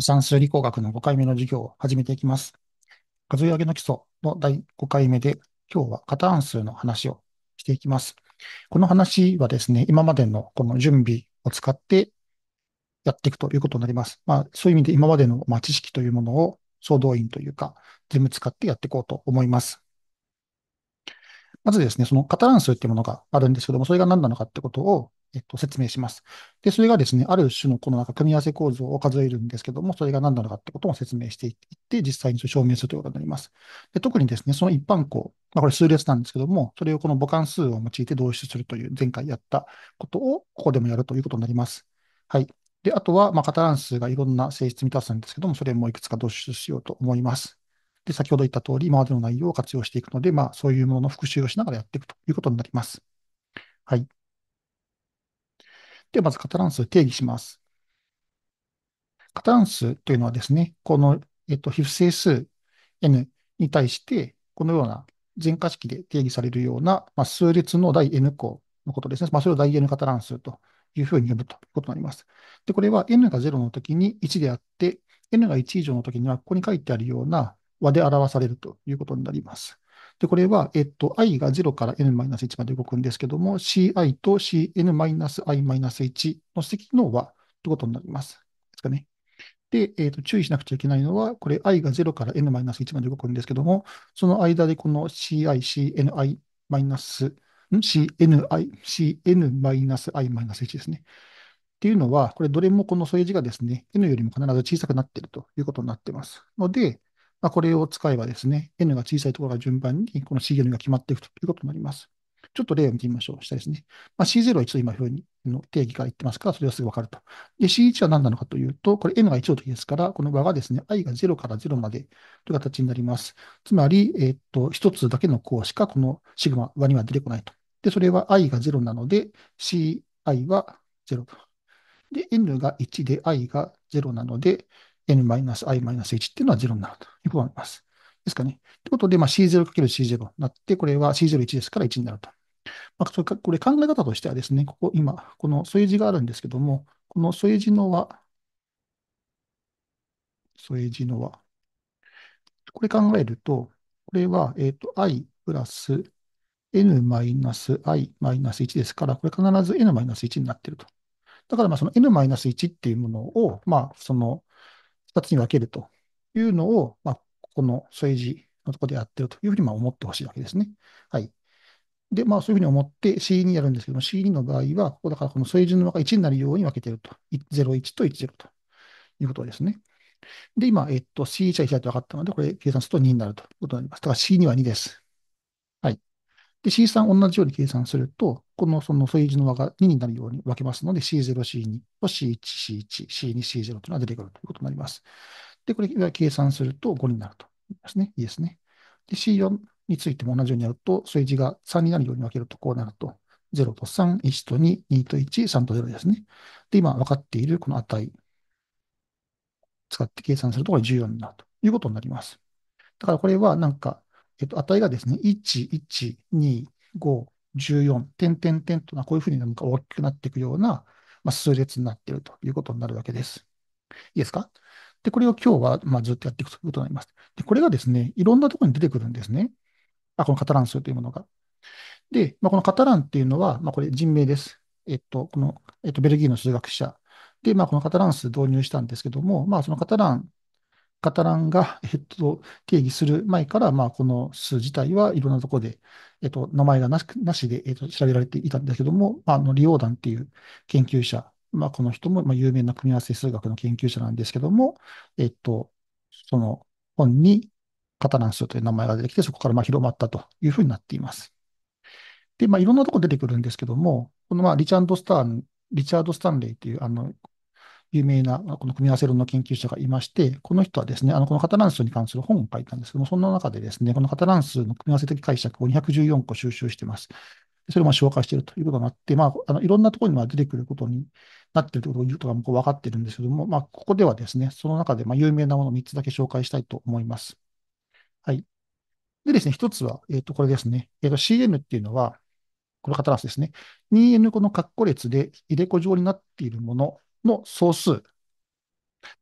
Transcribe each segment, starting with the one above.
産数理工学の5回目の授業を始めていきます。数え上げの基礎の第5回目で、今日は加単数の話をしていきます。この話はですね、今までのこの準備を使ってやっていくということになります。まあ、そういう意味で今までの、ま知識というものを総動員というか、全部使ってやっていこうと思います。まずですね、その型乱数っていうものがあるんですけども、それが何なのかってことをえっと、説明します。で、それがですね、ある種のこのなんか組み合わせ構造を数えるんですけども、それが何なのかってことも説明していって、実際に証明するということになります。で、特にですね、その一般項、まあ、これ数列なんですけども、それをこの母関数を用いて導出するという前回やったことを、ここでもやるということになります。はい。で、あとは、まあ、カタラン数がいろんな性質満たすんですけども、それもいくつか導出しようと思います。で、先ほど言った通り、今までの内容を活用していくので、まあ、そういうものの復習をしながらやっていくということになります。はい。では、まずカタラン数定義します。カタラン数というのはですね、この、えっと、膚整数 n に対して、このような全化式で定義されるような、まあ、数列の第 n 項のことですね。まあ、それを第 n カタラン数というふうに呼ぶということになります。で、これは n が0の時に1であって、n が1以上の時には、ここに書いてあるような和で表されるということになります。で、これは、えっと、i が0から n-1 まで動くんですけども、ci と cn-i-1 の積の和ということになります。ですかね。で、えっと、注意しなくちゃいけないのは、これ i が0から n-1 まで動くんですけども、その間でこの ci、cni-1 CNI、CN-I-1 ですね。っていうのは、これどれもこの添え字がですね、N よりも必ず小さくなっているということになってます。ので、まあ、これを使えばですね、n が小さいところが順番にこの Cn が決まっていくということになります。ちょっと例を見てみましょう。下ですね。まあ、C0 は一度今風に定義から言ってますから、それはすぐわかると。で、C1 は何なのかというと、これ n が1の時ですから、この和がですね、i が0から0までという形になります。つまり、えー、っと、一つだけの項しかこのシグマ和には出てこないと。で、それは i が0なので、ci は0と。で、n が1で i が0なので、n-i-1 っていうのは0になるということになります。ですかね。ということで、まあ、C0×C0 になって、これは C01 ですから1になると。まあ、それかこれ考え方としてはですね、ここ今、この添え字があるんですけども、この添え字の和、添え字の和。これ考えると、これは、えっ、ー、と、i プラス n-i-1 ですから、これ必ず n-1 になっていると。だから、まあ、その n-1 っていうものを、まあ、その2つに分けるというのを、まあ、この政治のところでやってるというふうにまあ思ってほしいわけですね。はい。で、まあそういうふうに思って C2 やるんですけども、C2 の場合は、ここだからこの数字の中1になるように分けてると。01と10ということですね。で、今、えっと、C1 は1だと分かったので、これ計算すると2になるということになります。だから C2 は2です。で、C 3同じように計算すると、このその素因子の和が2になるように分けますので、C0、C2 と C1、C1、C2、C0 というのが出てくるということになります。で、これが計算すると5になると言いますね。いいですね。で、C4 についても同じようにやると、数字が3になるように分けるとこうなると、0と3、1と2、2と1、3と0ですね。で、今分かっているこの値、使って計算するとこれ14になるということになります。だからこれはなんかえっと、値がですね、1、1、2、5、14、点点点とこういうふうになんか大きくなっていくような、まあ、数列になっているということになるわけです。いいですかで、これを今日は、まあ、ずっとやっていくということになります。で、これがですね、いろんなところに出てくるんですね。あ、このカタラン数というものが。で、まあ、このカタランっていうのは、まあ、これ人名です。えっと、この、えっと、ベルギーの数学者。で、まあ、このカタラン数導入したんですけども、まあ、そのカタランカタランが、えっと、定義する前から、まあ、この数自体はいろんなところで、えっと、名前がなしなしで、えっと、調べられていたんだけども、まあ、のリオーダンっていう研究者、まあ、この人も、まあ、有名な組み合わせ数学の研究者なんですけども、えっと、その本にカタラン数という名前が出てきて、そこからまあ広まったというふうになっています。で、まあ、いろんなところ出てくるんですけども、このまあリチャード・スターン、リチャード・スタンレイというあの有名な、この組み合わせ論の研究者がいまして、この人はですね、あの、このカタラン数に関する本を書いたんですけども、その中でですね、このカタラン数の組み合わせ的解釈を214個収集しています。それを紹介しているということがあって、まあ、あのいろんなところにま出てくることになっているということとがもう分かっているんですけども、まあ、ここではですね、その中でま有名なものを3つだけ紹介したいと思います。はい。でですね、1つは、えっ、ー、と、これですね、えっ、ー、と、CN っていうのは、このカタランスですね。2N この括弧列で入れ子状になっているものの総数。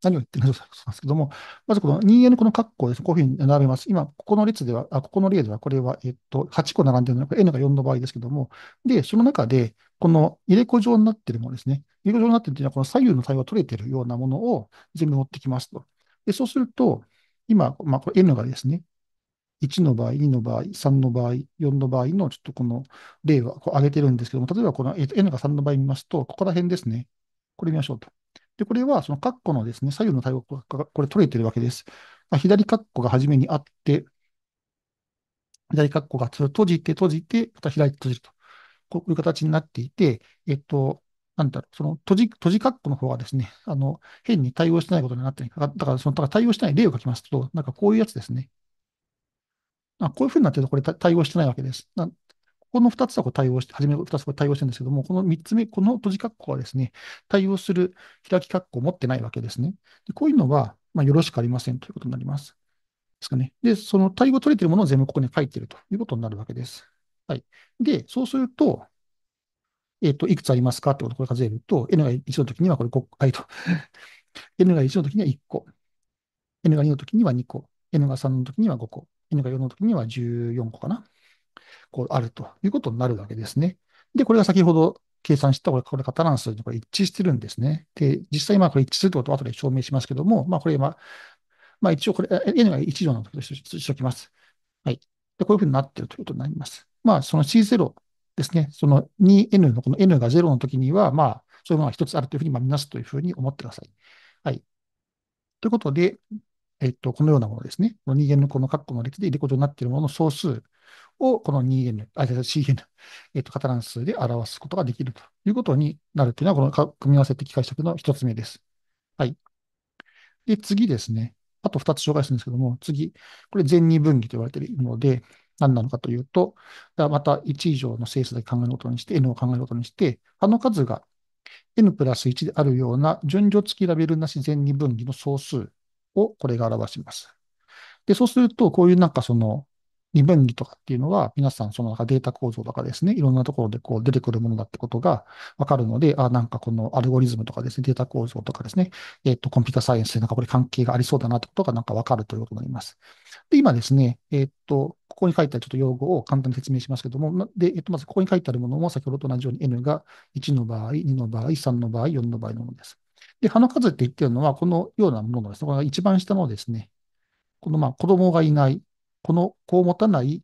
何を言ってるんですけども、まずこの 2A のこの括弧です。こういうふうに並べます。今、ここの列では、あここの例では、これは、えっと、8個並んでるのが N が4の場合ですけども、で、その中で、この入れ子状になってるものですね。入れ子状になってるというのは、この左右の対応が取れてるようなものを全部持ってきますと。で、そうすると、今、まあ、これ N がですね、1の場合、2の場合、3の場合、4の場合の、ちょっとこの例をこう上げてるんですけども、例えばこの N が3の場合見ますと、ここら辺ですね。これ見ましょうと。で、これはその括弧のですね、左右の対応がこれ取れてるわけです。左括弧が初めにあって、左括弧が閉じて閉じて、また開いて閉じると。こういう形になっていて、えっと、なんだろう、その閉じ、閉じ括弧の方はですね、あの、変に対応してないことになってる。だから、その、だから対応してない例を書きますと、なんかこういうやつですね。あこういうふうになってると、これ対応してないわけです。なこの2つはこう対応して、初め2つは対応してるんですけども、この3つ目、この閉じ括弧はですね、対応する開き括弧を持ってないわけですね。でこういうのは、まあ、よろしくありませんということになります。ですかね。で、その対応取れてるものを全部ここに書いてるということになるわけです。はい。で、そうすると、えっ、ー、と、いくつありますかってことをこれ数えると、n が1の時にはこれ5、はいと、n が1の時には1個、n が2の時には2個、n が3の時には5個、n が4の時には14個かな。こうあるということになるわけですね。で、これが先ほど計算したこれ、これカタラン数とこれ一致してるんですね。で、実際まあこれ一致するってことは後で証明しますけども、まあこれ今、まあ一応これ、n が1乗の時としておきます。はい。で、こういうふうになってるということになります。まあその C0 ですね。その 2n のこの n が0の時には、まあそういうものが一つあるというふうにまあ見なすというふうに思ってください。はい。ということで、えっと、このようなものですね。この 2n この括弧の列で入れ子となっているものの総数をこの 2n、あ、cn、えっと、カタラン数で表すことができるということになるというのは、この組み合わせ的解釈の一つ目です。はい。で、次ですね。あと二つ紹介するんですけども、次、これ前二分岐と言われているので、何なのかというと、また1以上の整数だけ考えることにして、n を考えることにして、あの数が n プラス1であるような順序付きラベルなし全二分岐の総数をこれが表します。で、そうすると、こういうなんかその、二分離とかっていうのは、皆さんそのなんかデータ構造とかですね、いろんなところでこう出てくるものだってことがわかるので、あ、なんかこのアルゴリズムとかですね、データ構造とかですね、えっ、ー、と、コンピュータサイエンスでなんかこれ関係がありそうだなってことがなんかわかるということになります。で、今ですね、えっ、ー、と、ここに書いてあるちょっと用語を簡単に説明しますけども、で、えっ、ー、と、まずここに書いてあるものも先ほどと同じように N が1の場合、2の場合、3の場合、4の場合のものです。で、花数って言ってるのは、このようなもののですね、この一番下のですね、このまあ子供がいない、この子を持たない、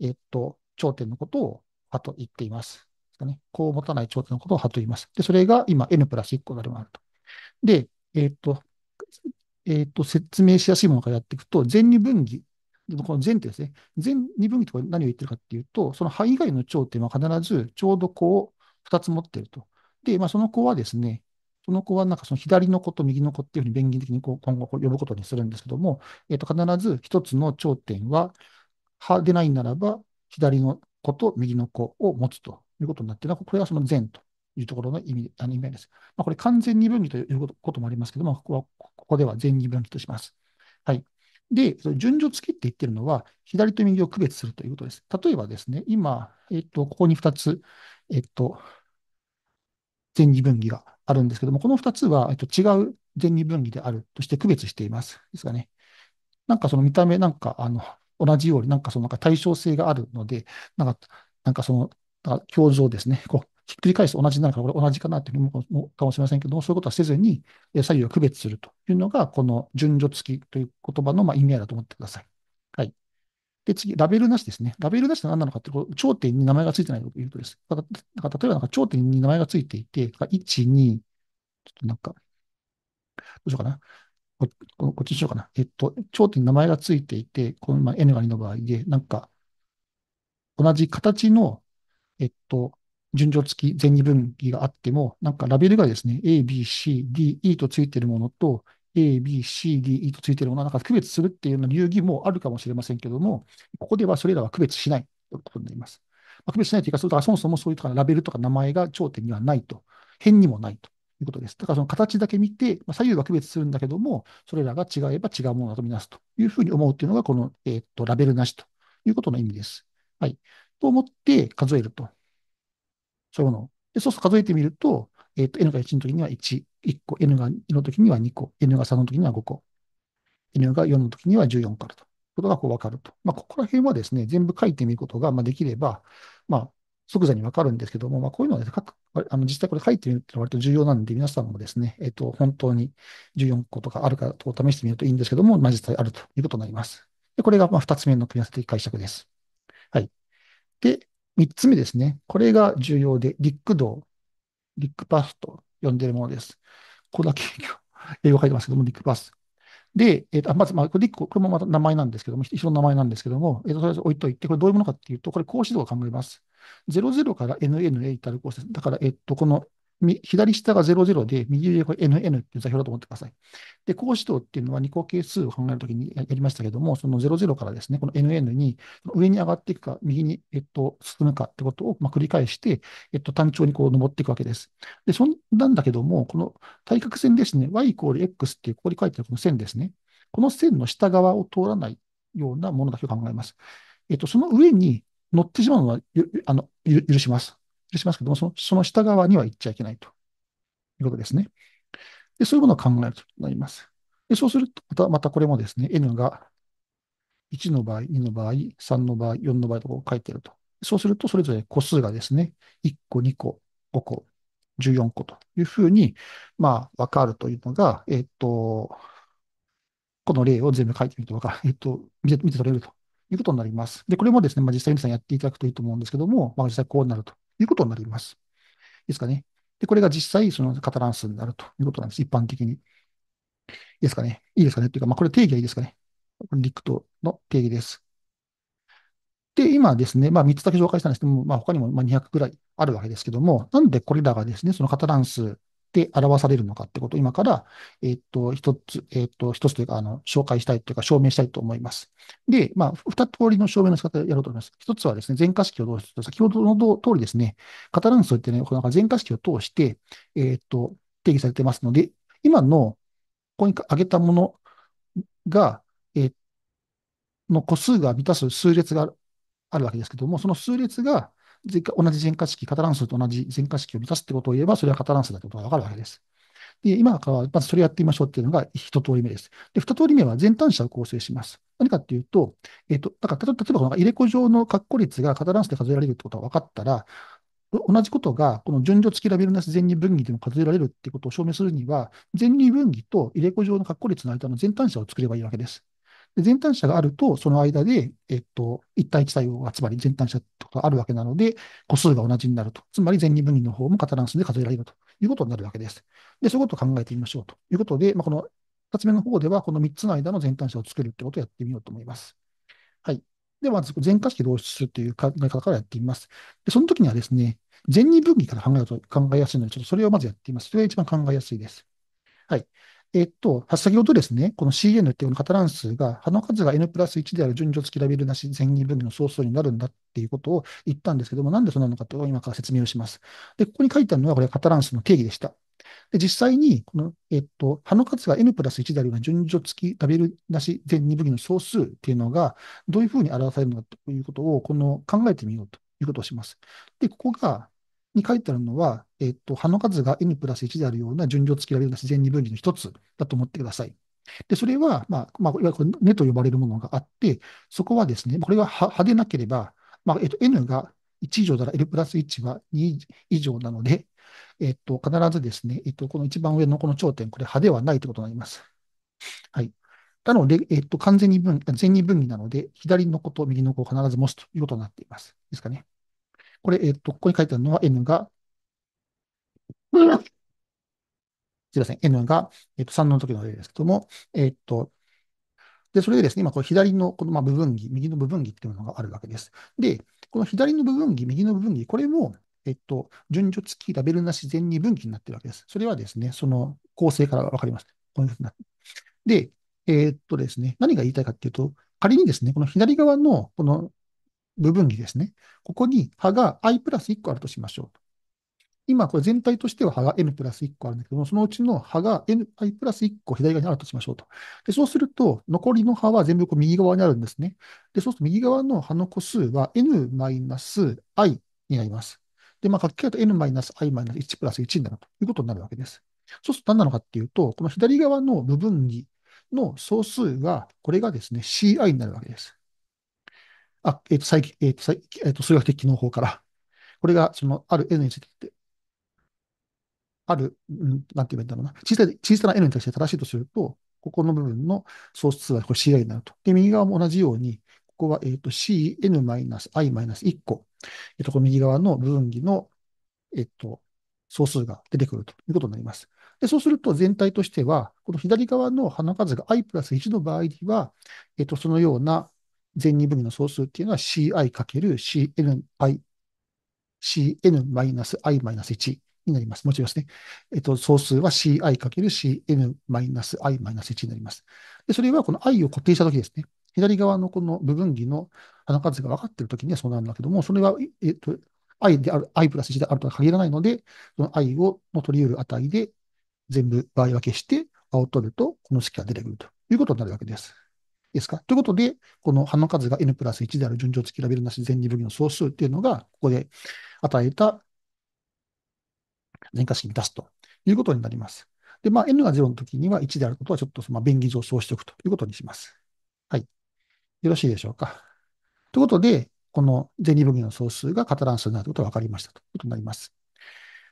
えっと、頂点のことを葉と言っています。ですね。子を持たない頂点のことを葉と言います。で、それが今 N プラス1個でもあると。で、えっと、えっと、説明しやすいものからやっていくと、全二分岐。この全ってですね。全二分岐とか何を言ってるかっていうと、その葉以外の頂点は必ずちょうどこう2つ持ってると。で、まあ、その子はですね、その子はなんかその左の子と右の子っていうふうに便宜的にこう今後こう呼ぶことにするんですけども、えっ、ー、と、必ず一つの頂点は、派でないならば、左の子と右の子を持つということになってこれはその善というところの意味あの意味です。まあ、これ完全二分離ということもありますけども、ここはここでは全二分離とします。はい。で、順序付きって言ってるのは、左と右を区別するということです。例えばですね、今、えっと、ここに二つ、えっと、前二分岐があるんですけども、この2つは、えっと、違う前二分離であるとして区別しています。ですがね。なんかその見た目、なんかあの、同じように、なんかそのなんか対称性があるので、なんか、なんかその、なん表情ですね。こう、ひっくり返すと同じなのか、これ同じかなというのもかもしれませんけども、そういうことはせずに、左右を区別するというのが、この順序付きという言葉のま意味合いだと思ってください。で、次、ラベルなしですね。ラベルなしって何なのかってこう、頂点に名前がついてないこと言うとです。だから、から例えばなんか頂点に名前がついていて、1、2、ちょっとなんか、どうしようかな。こここっちにしようかな。えっと、頂点に名前がついていて、この、まあ、N が2の場合で、なんか、同じ形の、えっと、順序付き、前二分岐があっても、なんかラベルがですね、A、B、C、D、E とついているものと、A、B、C、D、E とついているものなんか区別するっていうような流儀もあるかもしれませんけども、ここではそれらは区別しないということになります。まあ、区別しないというか、そそもそもそういうとかラベルとか名前が頂点にはないと、変にもないということです。だからその形だけ見て、まあ、左右は区別するんだけども、それらが違えば違うものだとみなすというふうに思うっていうのが、この、えーとラベルなしということの意味です。はい。と思って数えると。そういうもの。でそうすると数えてみると、えっ、ー、と、n が1の時には1、1個、n が2の時には2個、n が3の時には5個、n が4の時には14からと。ことがこうわかると。まあ、ここら辺はですね、全部書いてみることがまあできれば、まあ、即座にわかるんですけども、まあ、こういうのは、ね、あの実際これ書いてみるってのは割と重要なんで、皆さんもですね、えっ、と、本当に14個とかあるかと試してみるといいんですけども、まあ、実際あるということになります。で、これがまあ2つ目の組み合わせ的解釈です。はい。で、3つ目ですね。これが重要で、リック道リックパスと呼んでいるものです。これだけ 英語書いてますけども、リックパス。で、えっ、ー、と、まず、まあ、これ、これもまた名前なんですけども、一緒の名前なんですけども、えっ、ー、と、とりあえず置いといて、これどういうものかっていうと、これ、格子度を考えます。00から NN へ至るです。だから、えっ、ー、と、この左下が00で、右上が NN っていう座標だと思ってください。で、格子等っていうのは2項係数を考えるときにやりましたけども、その00からですね、この NN に上に上がっていくか、右に、えっと、進むかってことを、まあ、繰り返して、えっと、単調にこう登っていくわけです。で、そんなんだけども、この対角線ですね、y イコール x っていう、ここに書いてあるこの線ですね。この線の下側を通らないようなものだけを考えます。えっと、その上に乗ってしまうのは、あの、許します。しますけども、そのその下側には行っちゃいけないということですね。で、そういうものを考えるとなります。で、そうすると、また、またこれもですね、n が1の場合、2の場合、3の場合、4の場合とこう書いてると。そうすると、それぞれ個数がですね、1個、2個、5個、14個というふうに、まあ、わかるというのが、えっ、と、この例を全部書いてみるとわかる、えっ、と、見て見て取れるということになります。で、これもですね、まあ、実際皆さんやっていただくといいと思うんですけども、まあ、実際こうなるということになります。ですかね。で、これが実際、そのカタラン数になるということなんです。一般的に。いいですかね。いいですかねというか、まあ、これ定義はいいですかね。リクトの定義です。で、今ですね、まあ3つだけ紹介したんですけども、まあ他にも200ぐらいあるわけですけども、なんでこれらがですね、そのカタラン数って表されるのかってことを今から、えっと、一つ、えっと、一つというか、あの、紹介したいというか、証明したいと思います。で、まあ、二通りの証明の仕方をやろうと思います。一つはですね、全化式を通して、先ほどの通りですね、カタランスってね、この全化式を通して、えっと、定義されてますので、今の、ここに挙げたものが、えの個数が満たす数列があるわけですけども、その数列が、同じ全化式、カタラン数と同じ全化式を満たすってことを言えば、それはカタラン数だってことがわかるわけです。で、今からまずそれやってみましょうっていうのが一通り目です。で、二通り目は全単車を構成します。何かっていうと、えっ、ー、と、だから例えばこの入れ子上の括弧率がカタラン数で数えられるってことが分かったら、同じことが、この順序付きラベルなし全二分岐でも数えられるってことを証明するには、全二分岐と入れ子上の括弧率の間の全単車を作ればいいわけです。前端者があると、その間で、えっと、一対一対応が、つまり前端者ってことがあるわけなので、個数が同じになると。つまり前二分離の方もカタラン数で数えられるということになるわけです。で、そういうことを考えてみましょうということで、まあ、この二つ目の方では、この三つの間の前端者を作るってことをやってみようと思います。はい。では、まず全化式導出するという考え方からやってみます。で、その時にはですね、前二分岐から考えると考えやすいので、ちょっとそれをまずやってみます。それが一番考えやすいです。はい。えっと、先ほどですね、この CN っていうのカタラン数が、葉の数が N プラス1である順序付きラベルなし前義分岐の総数になるんだっていうことを言ったんですけども、なんでそうなのかと今から説明をします。で、ここに書いてあるのは、これはカタラン数の定義でした。で、実際に、この、えっと、葉の数が N プラス1であるような順序付きラベルなし全二分離の総数っていうのが、どういうふうに表されるのかということを、この考えてみようということをします。で、ここが、に書いてあるのは、えっと、葉の数が n プラス1であるような順序付けられるような自然二分離の一つだと思ってください。で、それは、まあ、まあ、いわゆる根と呼ばれるものがあって、そこはですね、これが派でなければ、まあ、えっと、n が1以上なら L プラス1は2以上なので、えっと、必ずですね、えっと、この一番上のこの頂点、これ派ではないということになります。はい。なので、えっと、完全に分、全二分離なので、左の子と右の子を必ず持つということになっています。ですかね。これ、えっ、ー、と、ここに書いてあるのは n が、すいません、n が、えっ、ー、と、3の時の例ですけども、えっ、ー、と、で、それでですね、今、この左のこのまあ部分儀、右の部分儀っていうのがあるわけです。で、この左の部分儀、右の部分儀、これも、えっと、順序付きラベルなし然に分岐になってるわけです。それはですね、その構成からわかります。こういうふうになってで、えー、っとですね、何が言いたいかっていうと、仮にですね、この左側のこの部分儀ですね。ここに波が i プラス1個あるとしましょう。今、これ全体としては波が n プラス1個あるんだけども、そのうちの波が n、i プラス1個左側にあるとしましょうと。で、そうすると、残りの波は全部こう右側にあるんですね。で、そうすると右側の波の個数は n マイナス i になります。で、まあ、書き換えると n マイナス i マイナス1プラス1になるということになるわけです。そうすると何なのかっていうと、この左側の部分にの総数が、これがですね、ci になるわけです。あ、えっ、ー、と、最起、えっ、ー、と、再起、えっ、ー、と、数学的機能法から。これが、その、ある N について、ある、うん、なんて言えばいいんだろうな。小さい、小さな N に対して正しいとすると、ここの部分の総数はこれ CI になると。で、右側も同じように、ここは、えっ、と、CN-I-1 個。えっ、と、この右側の部分儀の、えっ、と、総数が出てくるということになります。で、そうすると全体としては、この左側の花数が i プラス1の場合には、えっ、と、そのような、全2分の総数っていうのは ci かける cni、cn-i-1 になります。もちろんですね。えっと、総数は ci かける cn-i-1 になります。で、それはこの i を固定したときですね。左側のこの部分儀の花数が分かっているときにはそうなるんだけども、それは、えっと、i である、i プラス1であるとは限らないので、その i をの取り得る値で全部場合分けして、青取ると、この式が出てくるということになるわけです。ですか。ということで、この葉の数が n プラス1である順序付きラベルなし全二分岐の総数っていうのが、ここで与えた全化式に出すということになります。で、まあ、n が0の時には1であることは、ちょっとま便宜上そうしておくということにします。はい。よろしいでしょうか。ということで、この全二分岐の総数がカタラン数になることが分かりましたということになります。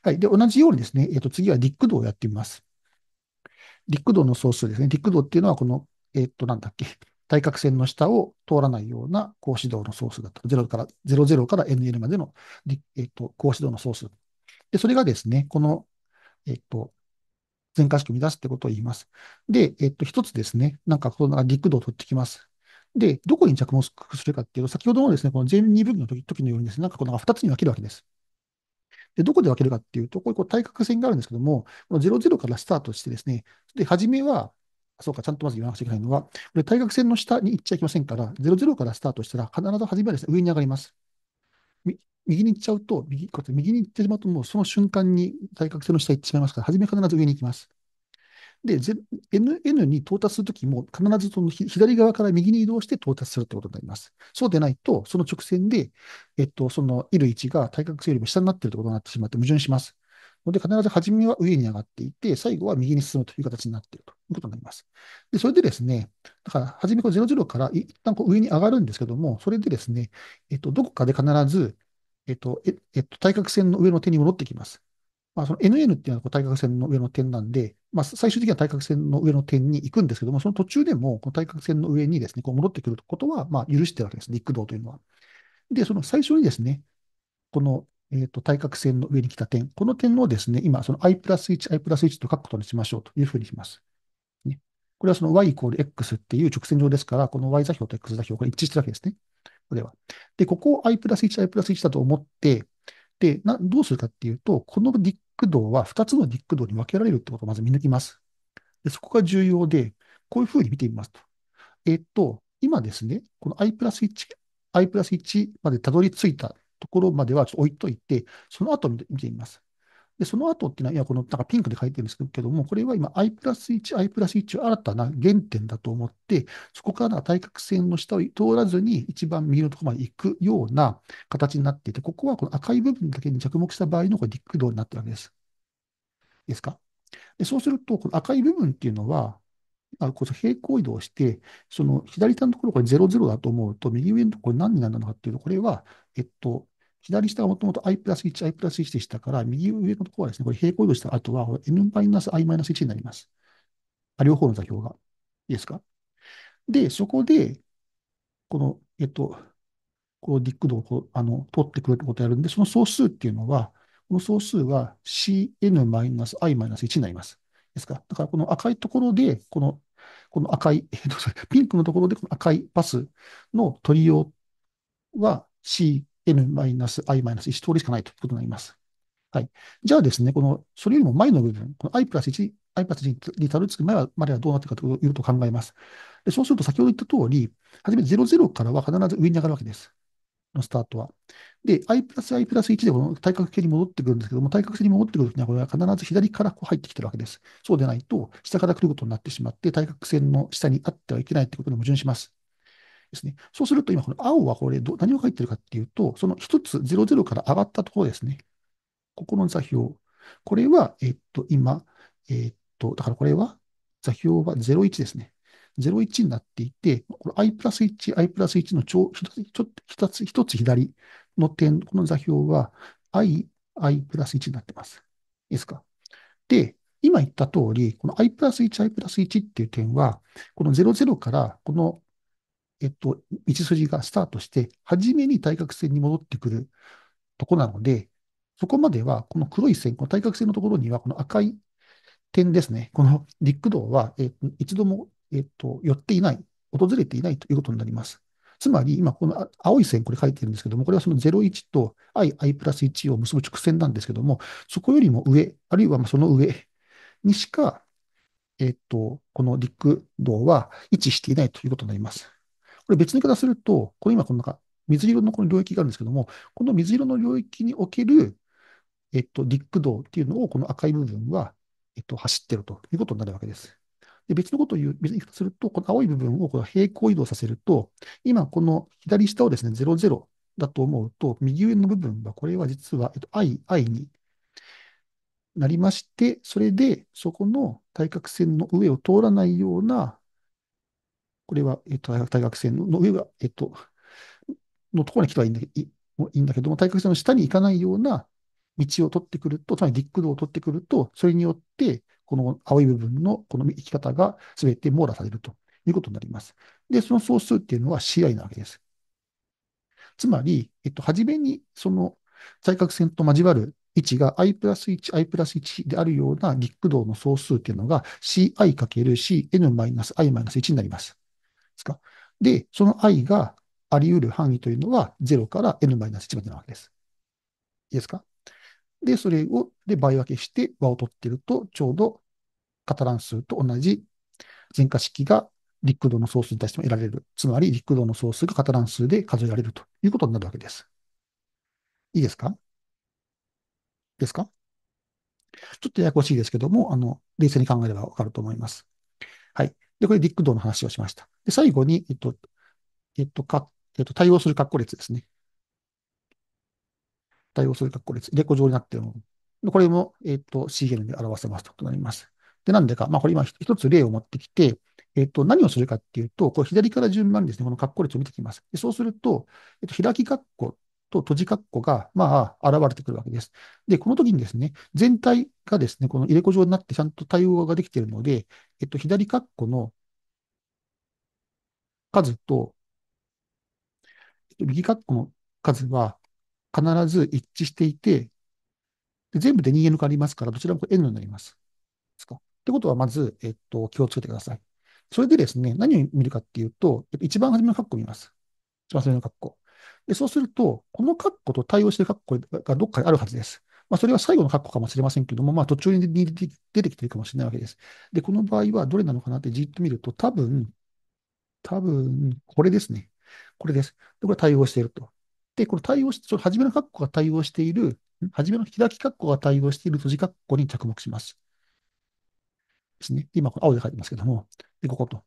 はい。で、同じようにですね、えっ、ー、と、次はリック度をやってみます。リック度の総数ですね。リック度っていうのは、この、えっ、ー、と、なんだっけ。対角線の下を通らないような高指導のソースだと。0から、00から n n までの、えっと、高指導のソース。で、それがですね、この、えっと、全化式を乱すってことを言います。で、えっと、一つですね、なんか、この陸度を取ってきます。で、どこに着目するかっていうと、先ほどのですね、この全2分の時時のようにですね、なんかこの2つに分けるわけです。で、どこで分けるかっていうと、こういこう対角線があるんですけども、この00からスタートしてですね、で、初めはそうか、ちゃんとまず言わなくちゃいけないのは、これ対角線の下に行っちゃいけませんから、00からスタートしたら、必ず初めはですね、上に上がります。右に行っちゃうと、右こうやって右に行ってしまうと、もうその瞬間に対角線の下行ってしまいますから、初め必ず上に行きます。で、N, N に到達するときも、必ずその左側から右に移動して到達するということになります。そうでないと、その直線で、えっと、そのいる位置が対角線よりも下になっているということになってしまって矛盾します。ので、必ず初めは上に上がっていて、最後は右に進むという形になっている。ことになります。で、それでですね、だから、はじめこう00から一旦こう上に上がるんですけども、それでですね、えっと、どこかで必ず、えっと、ええっと、対角線の上の点に戻ってきます。まあ、その NN っていうのはこう対角線の上の点なんで、まあ、最終的には対角線の上の点に行くんですけども、その途中でもこの対角線の上にですね、こう戻ってくることは、まあ、許してるわけですね、陸道というのは。で、その最初にですね、この、えっ、ー、と、対角線の上に来た点、この点をですね、今、その i プラス1、i プラス1と書くことにしましょうというふうにします。これはその y イコール x っていう直線上ですから、この y 座標と x 座標、が一致してるわけですね。これは。で、ここを i プラス1、i プラス1だと思って、で、などうするかっていうと、このディック度は2つのディック度に分けられるってことをまず見抜きます。で、そこが重要で、こういうふうに見てみますと。えっと、今ですね、この i プラス1、i プラス1までたどり着いたところまではちょっと置いといて、その後見てみます。で、その後っていうのは、いや、このなんかピンクで書いてるんですけども、これは今 i プラス1、i プラス1を新たな原点だと思って、そこから対角線の下を通らずに一番右のところまで行くような形になっていて、ここはこの赤い部分だけに着目した場合のこれク道になってるわけです。いいですかでそうすると、この赤い部分っていうのは、あこ平行移動して、その左下のところこれ00だと思うと、右上のところ何になるのかっていうと、これは、えっと、左下はもともと i プラス1、i プラス1でしたから、右上のところはですね、これ平行移動した後は n マイナス i マイナス1になります。両方の座標が。いいですかで、そこで、この、えっと、このディック度をあの取ってくるってことをやるんで、その総数っていうのは、この総数は cn-i-1 になります。ですかだから、この赤いところで、この、この赤い、えっと、ピンクのところでこの赤いパスの取りようは c n-i-1 通りしかないということになります。はい。じゃあですね、この、それよりも前の部分、この i プラス1、i プラス1にたどり着く前はまではどうなっているかということを考えます。でそうすると、先ほど言った通り、初めて00からは必ず上に上がるわけです。のスタートは。で、i プラス i プラス1でこの対角形に戻ってくるんですけども、対角線に戻ってくるときには、これは必ず左からこう入ってきてるわけです。そうでないと、下から来ることになってしまって、対角線の下にあってはいけないということに矛盾します。ですね。そうすると今、この青はこれど、何が入ってるかっていうと、その1つ00から上がったところですね。ここの座標。これは、えっと、今、えっと、だからこれは、座標は01ですね。01になっていて、この i プラス1、i プラス1のちょっと、一つ、一つ左の点、この座標は i、i プラス1になってます。いいですか。で、今言った通り、この i プラス1、i プラス1っていう点は、この00から、このえっと、道筋がスタートして、初めに対角線に戻ってくるとこなので、そこまでは、この黒い線、この対角線のところには、この赤い点ですね、この陸道は、えっと、一度も、えっと、寄っていない、訪れていないということになります。つまり、今、この青い線、これ書いてるんですけども、これはその01と i、i プラス1を結ぶ直線なんですけども、そこよりも上、あるいはまその上にしか、えっと、この陸道は位置していないということになります。これ別にからすると、これ今この中、水色のこの領域があるんですけども、この水色の領域における、えっと、陸道っていうのを、この赤い部分は、えっと、走ってるということになるわけです。で別のことを言う、別に言いとすると、この青い部分をこの平行移動させると、今この左下をですね、00だと思うと、右上の部分は、これは実は、えっと、i、i になりまして、それで、そこの対角線の上を通らないようなこれは、えっと、対角線の上は、えっと、のところに来たはいいんだいいんだけども、対角線の下に行かないような道を取ってくると、つまりディック度を取ってくると、それによって、この青い部分のこの行き方が全て網羅されるということになります。で、その総数っていうのは CI なわけです。つまり、えっと、初めにその対角線と交わる位置が i プラス1、i プラス1であるようなディック度の総数っていうのが ci×cn-i-1 マイナスマイナスになります。ですか。で、その i があり得る範囲というのは0から n-1 までなわけです。いいですかで、それを、で、倍分けして和を取っていると、ちょうどカタラン数と同じ全化式が陸道の総数に対しても得られる。つまり、陸道の総数がカタラン数で数えられるということになるわけです。いいですかですかちょっとややこしいですけども、あの、冷静に考えればわかると思います。はい。で、これ、ディックドの話をしました。で、最後に、えっと、えっと、か、えっと、対応する括弧列ですね。対応する括弧列。レコ状になっているもの。これも、えっと、CN で表せますとなります。で、なんでか、まあ、これ今一つ例を持ってきて、えっと、何をするかっていうと、これ左から順番にですね、この括弧列を見てきます。でそうすると、えっと、開き括弧と閉じ括弧が、まあ、現れてくるわけです。で、この時にですね、全体がですね、この入れ子状になってちゃんと対応ができているので、えっと、左括弧の数と、右括弧の数は必ず一致していて、で全部で 2n がありますから、どちらも n になります。ですか。ってことは、まず、えっと、気をつけてください。それでですね、何を見るかっていうと、一番初めの括弧を見ます。一番初めの括弧。でそうすると、このカッコと対応しているカッコがどっかにあるはずです。まあ、それは最後のカッコかもしれませんけども、まあ、途中に出てきているかもしれないわけです。で、この場合はどれなのかなってじっと見ると、多分、多分、これですね。これです。で、これ対応していると。で、この対応して、その初めのカッコが対応している、初めの開きカッコが対応している閉じカッコに着目します。ですね。今、青で書いてますけども、で、ここと。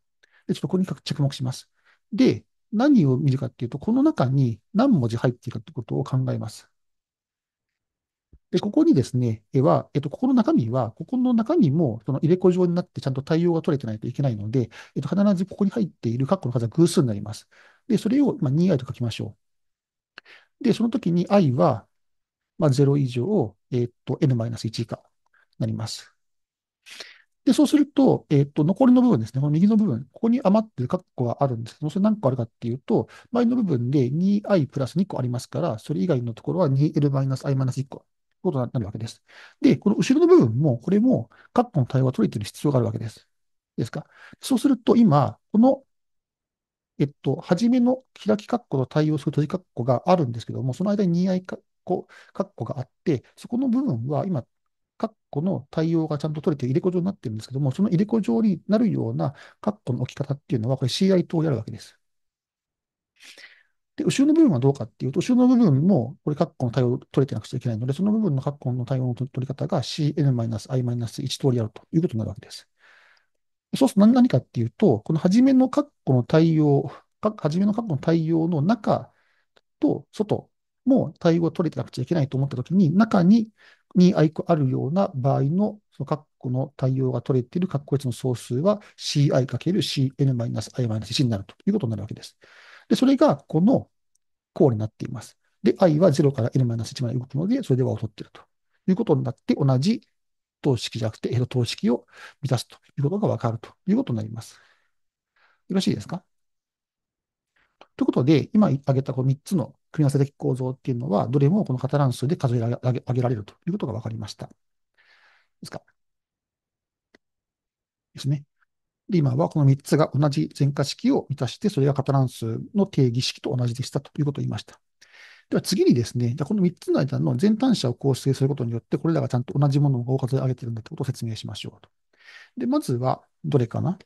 で、ちょっとここに着目します。で、何を見るかっていうと、この中に何文字入っているかということを考えます。で、ここにですね、絵は、えっと、ここの中身は、ここの中身も、その入れ子状になってちゃんと対応が取れてないといけないので、えっと、必ずここに入っている括弧の数は偶数になります。で、それを、まあ、2i と書きましょう。で、その時に i は、まあ、0以上、えっと、n-1 以下になります。で、そうすると、えっ、ー、と、残りの部分ですね。この右の部分。ここに余ってる括弧があるんですけど、それ何個あるかっていうと、前の部分で 2i プラス2個ありますから、それ以外のところは 2l マイナス i マイナス1個。ことになるわけです。で、この後ろの部分も、これも、括弧の対応が取れている必要があるわけです。ですか。そうすると、今、この、えっと、初めの開き括弧と対応する閉じ括弧があるんですけども、その間に 2i 括弧があって、そこの部分は今、括弧の対応がちゃんと取れて入れ子状になってるんですけども、その入れ子状になるような括弧の置き方っていうのは、これ CI 等をやるわけです。で、後ろの部分はどうかっていうと、後ろの部分も、これ、括弧の対応取れてなくちゃいけないので、その部分の括弧の対応の取り方が cn-i-1 通りあるということになるわけです。そうすると何かっていうと、この初めの括弧の対応、初めの括弧の対応の中と外も対応が取れてなくちゃいけないと思ったときに、中ににあるような場合の、その括弧の対応が取れている括弧列の総数は ci×cn-i-1 になるということになるわけです。で、それがこの項になっています。で、i は0から n-1 まで動くので、それで和を取っているということになって、同じ等式じゃなくて、ヘロ等式を満たすということがわかるということになります。よろしいですかということで、今挙げたこの3つの組み合わせ的構造っていうのは、どれもこの型乱数で数え上げ上げられるということが分かりました。ですか。ですね。で、今はこの3つが同じ全化式を満たして、それが型乱数の定義式と同じでしたということを言いました。では次にですね、じゃこの3つの間の全単者を構成することによって、これらがちゃんと同じものを数え上げているんだということを説明しましょうと。で、まずは、どれかな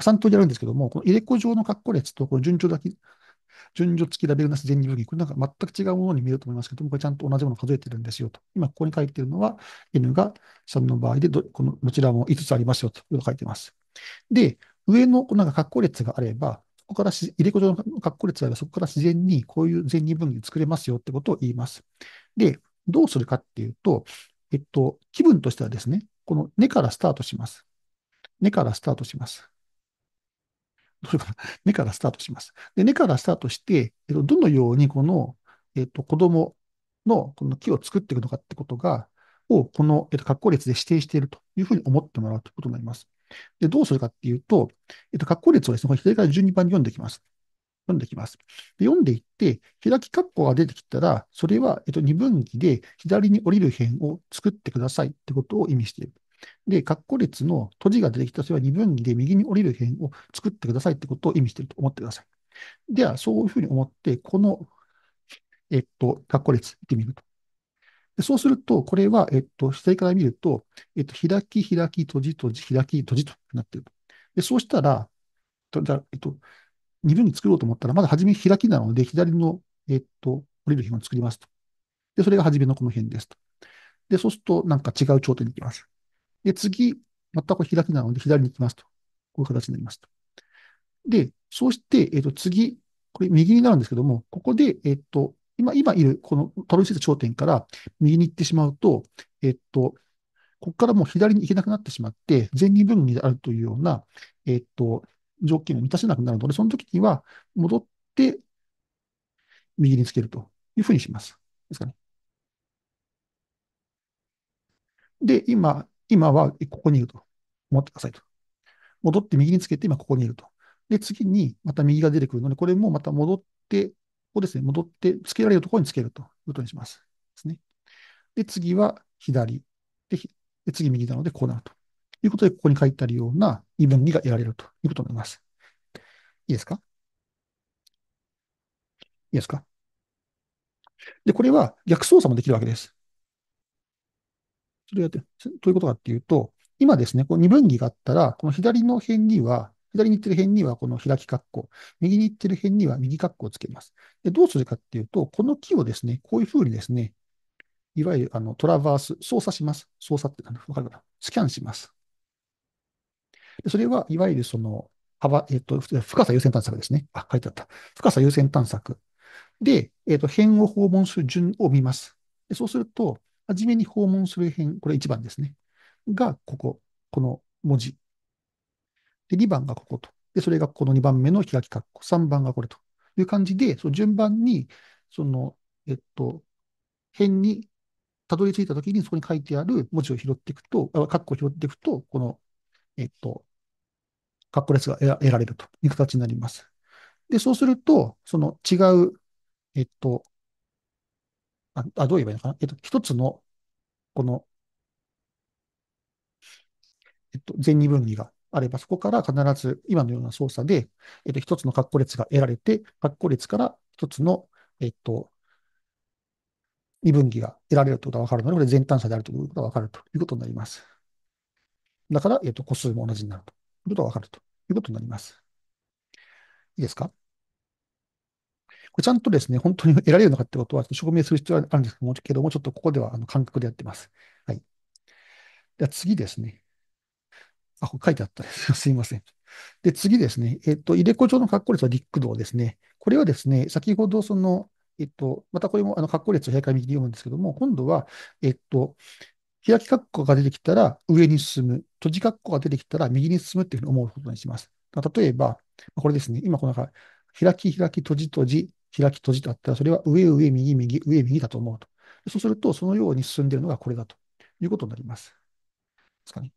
3通りあるんですけども、この入れ子状の括弧列とこの順序だけ、順序付きラベルなし全入れなんか全く違うものに見えると思いますけども、これちゃんと同じものを数えてるんですよと。今、ここに書いてるのは N が3の場合でど、このどちらも5つありますよというのを書いてます。で、上のなんか括弧列があれば、ここから入れ子状の括弧列があれば、そこから自然にこういう全二分類作れますよってことを言います。で、どうするかっていうと、えっと、気分としてはですね、この根からスタートします。根からスタートします。例えば根からスタートします。で、根からスタートして、えっと、どのようにこの、えっと、子供のこの木を作っていくのかってことが、をこの、えっと、括弧列で指定しているというふうに思ってもらうということになります。で、どうするかっていうと、えっと、括弧列をですね、左から12番に読んでいきます。読んでいきます。で読んでいって、開き括弧が出てきたら、それは、えっと、二分岐で左に降りる辺を作ってくださいってことを意味している。で、括弧列の閉じが出てきたそれは二分岐で右に降りる辺を作ってくださいってことを意味していると思ってください。では、そういうふうに思って、この、えっと、括弧列見てみると。でそうすると、これは、えっと、左から見ると、えっと、開き、開き、閉じ、閉じ、開き、閉じとなっていると。で、そうしたら、とじゃえっと、二分に作ろうと思ったら、まだ初め開きなので、左の、えっと、降りる辺を作りますと。で、それが初めのこの辺ですと。で、そうすると、なんか違う頂点に行きます。で、次、またこれ開きなので左に行きますと。こういう形になりますと。で、そうして、えっ、ー、と、次、これ右になるんですけども、ここで、えっ、ー、と、今、今いる、このたどり着いた頂点から右に行ってしまうと、えっ、ー、と、ここからもう左に行けなくなってしまって、前任分離であるというような、えっと、条件を満たせなくなるので、その時には戻って、右につけるというふうにします。ですかね。で、今、今はここにいると思ってくださいと。戻って右につけて、今ここにいると。で、次にまた右が出てくるので、これもまた戻って、ここですね、戻ってつけられるところにつけるということにします。ですね。で、次は左。で、で次右なのでこうなると。いうことで、ここに書いてあるような異分離が得られるということになります。いいですかいいですかで、これは逆操作もできるわけです。それやって、どういうことかっていうと、今ですね、こう二分岐があったら、この左の辺には、左に行ってる辺にはこの開き括弧、右に行ってる辺には右括弧をつけます。で、どうするかっていうと、この木をですね、こういうふうにですね、いわゆるあのトラバース、操作します。操作って何わかるかなスキャンします。でそれは、いわゆるその、幅、えっ、ー、と、深さ優先探索ですね。あ、書いてあった。深さ優先探索。で、えっ、ー、と、辺を訪問する順を見ます。でそうすると、初めに訪問する辺、これ1番ですね。が、ここ、この文字。で、2番がここと。で、それがこの2番目の開き括弧。3番がこれという感じで、その順番に、その、えっと、辺にたどり着いたときに、そこに書いてある文字を拾っていくと、括弧を拾っていくと、この、えっと、括弧列が得られるという形になります。で、そうすると、その違う、えっと、あ、どう言えばいいのかなえっと、一つの、この、えっと、前二分離があれば、そこから必ず今のような操作で、えっと、一つの括弧列が得られて、括弧列から一つの、えっと、二分岐が得られるということが分かるので、これ全単差であるということが分かるということになります。だから、えっと、個数も同じになるということが分かるということになります。いいですかこれちゃんとですね、本当に得られるのかってことは、証明する必要があるんですけども、ちょっとここではあの感覚でやってます。はい。では次ですね。あ、これ書いてあったです。すいません。で、次ですね。えっ、ー、と、入れ子上の格好列はリック道ですね。これはですね、先ほどその、えっ、ー、と、またこれもあの格好列を左から右に読むんですけども、今度は、えっ、ー、と、開き格好が出てきたら上に進む。閉じ格好が出てきたら右に進むっていうふうに思うことにします。例えば、これですね。今この中、開き開き閉じ閉じ、開き閉じだったら、それは上上右右上右だと思うと。そうすると、そのように進んでいるのがこれだということになります。ですかね。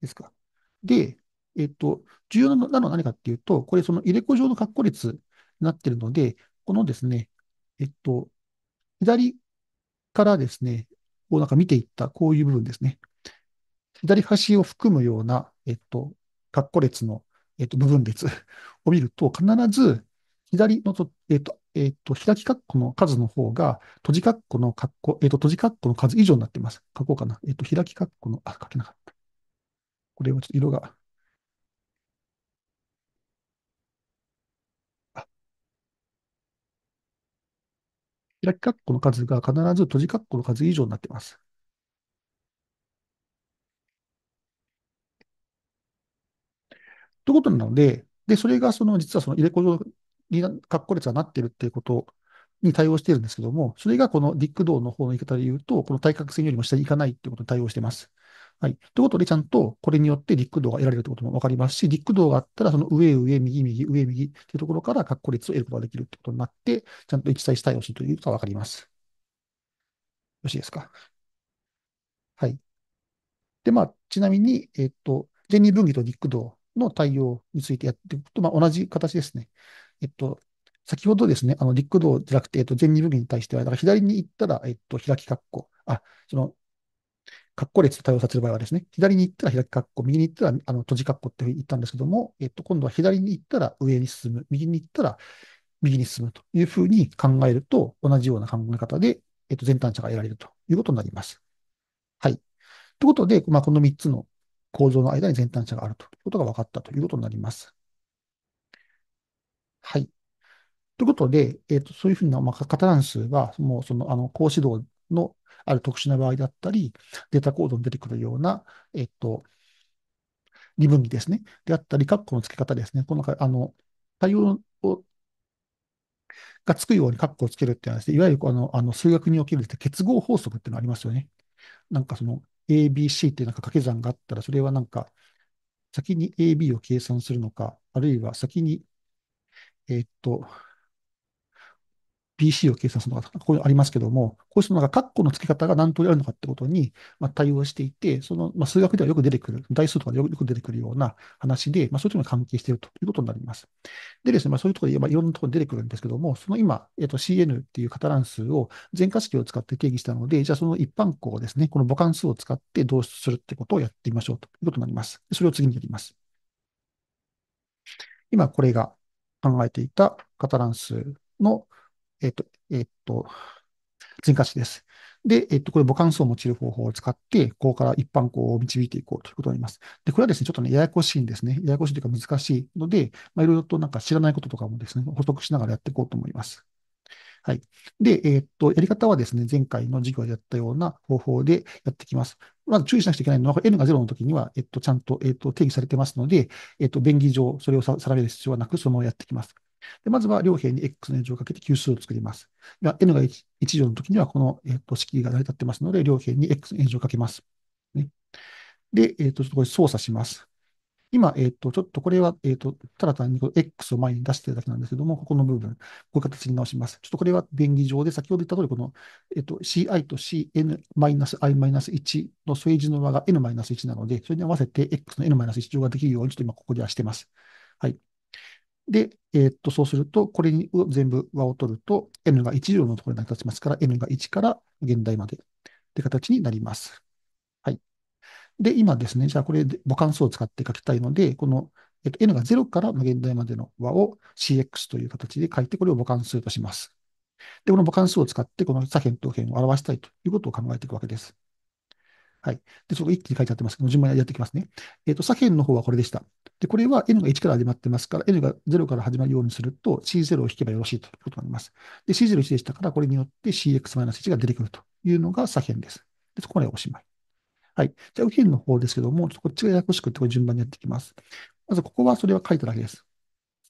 ですか。で、えっと、重要なのは何かっていうと、これその入れ子状の括弧列になっているので、このですね、えっと、左からですね、こうなんか見ていったこういう部分ですね。左端を含むような、えっと、括弧列の、えっと、部分列を見ると、必ず、左のと、えっ、ー、と、えっ、ー、と、開き括弧の数の方が、閉じ括弧の括弧、えっ、ー、と、閉じ括弧の数以上になっています。書こうかな。えっ、と、開き括弧の、あ、書けなかった。これはちょっと色が。開き括弧の数が必ず閉じ括弧の数以上になっています。ということなので、で、それがその実はその入れ子に、確保率がなっているっていうことに対応しているんですけども、それがこのディック・ドの方の言い方で言うと、この対角線よりも下に行かないっていうことに対応しています。はい。ということで、ちゃんとこれによってディック・ドが得られるということもわかりますし、ディック・ドがあったら、その上、上、右、右、上、右っていうところから確保率を得ることができるってことになって、ちゃんと一対一対応するということがわかります。よろしいですか。はい。で、まあ、ちなみに、えっと、ジェニー分岐とディック・ドの対応についてやっていくと、まあ、同じ形ですね。えっと、先ほどですね、あの、陸道じゃなくて、えっと、前二部分に対しては、だから左に行ったら、えっと、開き括弧、あ、その、括弧列で対応させる場合はですね、左に行ったら開き括弧、右に行ったら、あの、閉じ括弧って言ったんですけども、えっと、今度は左に行ったら上に進む、右に行ったら右に進むというふうに考えると、同じような考え方で、えっと、前端者が得られるということになります。はい。ということで、まあ、この3つの構造の間に前端者があるということが分かったということになります。はい。ということで、えっ、と、そういうふうな、まあ、カタラン数が、もうその、あの、高指導のある特殊な場合だったり、データコードに出てくるような、えっ、と、二分岐ですね。であったり、カッコの付け方ですね。この、あの、対応をがつくようにカッコをつけるっていうのはですね、いわゆるあのあの数学における結合法則っていうのがありますよね。なんかその ABC っていうなんか掛け算があったら、それはなんか先に AB を計算するのか、あるいは先にえっと、PC を計算するのが、ここにありますけども、こうしたのが、括弧の付け方が何通りあるのかってことに、まあ、対応していて、その、まあ、数学ではよく出てくる、台数とかでよく出てくるような話で、まあ、そういうところに関係しているということになります。でですね、まあ、そういうところで、まあ、いろんなところに出てくるんですけども、その今、えっ、ー、と、CN っていう型乱数を全化式を使って定義したので、じゃあその一般項をですね、この母関数を使って導出するってことをやってみましょうということになります。それを次にやります。今、これが、考えていたカタランスの、えっ、と、えっ、と、人化詞です。で、えっと、これ、母関数を用いる方法を使って、ここから一般項を導いていこうということになります。で、これはですね、ちょっとね、ややこしいんですね。ややこしいというか難しいので、まあ、いろいろとなんか知らないこととかもですね、補足しながらやっていこうと思います。はい。で、えっと、やり方はですね、前回の授業でやったような方法でやっていきます。まず注意しなくちゃいけないのは、N が0の時には、えっと、ちゃんと、えっと、定義されてますので、えっと、便宜上、それを定める必要はなく、そのままやってきます。で、まずは両辺に X の乗をかけて級数を作ります。N が 1, 1乗の時には、この、えっと、式が成り立ってますので、両辺に X の円乗をかけます。ね、で、えっと、ちょっとこれ操作します。今、えっ、ー、と、ちょっとこれは、えっ、ー、と、ただ単に X を前に出してるだけなんですけども、ここの部分、こういう形に直します。ちょっとこれは便宜上で、先ほど言った通り、この、えっ、ー、と、CI と CN-i-1 の数字の和が n-1 なので、それに合わせて X の n-1 乗ができるように、ちょっと今ここではしてます。はい。で、えっ、ー、と、そうすると、これに全部和を取ると、n が1乗のところに立ちますから、n が1から現代までって形になります。で、今ですね、じゃあこれで母関数を使って書きたいので、この、えっと、n が0から無限大までの和を cx という形で書いて、これを母関数とします。で、この母関数を使って、この左辺と辺を表したいということを考えていくわけです。はい。で、そこ一気に書いてあってますけど、順番にやっていきますね。えっ、ー、と、左辺の方はこれでした。で、これは n が1から始まってますから、n が0から始まるようにすると、c0 を引けばよろしいということになります。で、c01 でしたから、これによって cx-1 が出てくるというのが左辺です。で、そこまでおしまい。はい。じゃあ、右辺の方ですけども、ちょっとこっちがややこしくってこれ順番にやっていきます。まず、ここはそれは書いただけです。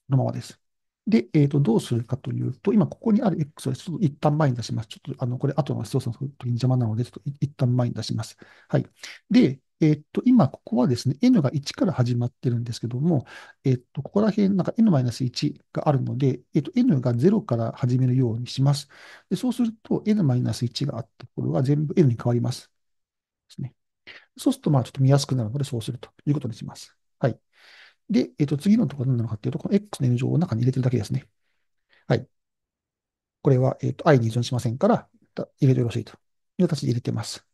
のままです。で、えっ、ー、と、どうするかというと、今ここにある X をちょっと一旦前に出します。ちょっと、あの、これ後の操作の時に邪魔なので、ちょっと一旦前に出します。はい。で、えっ、ー、と、今ここはですね、n が1から始まってるんですけども、えっ、ー、と、ここら辺、なんか n-1 があるので、えっ、と、n が0から始めるようにします。で、そうすると、n-1 があったところは全部 n に変わります。ですね。そうすると、まあ、ちょっと見やすくなるので、そうするということにします。はい。で、えっ、ー、と、次のところ何なのかっていうと、この x の n 乗を中に入れてるだけですね。はい。これは、えっ、ー、と、i に依存しませんから、入れてよろしいという形で入れてます。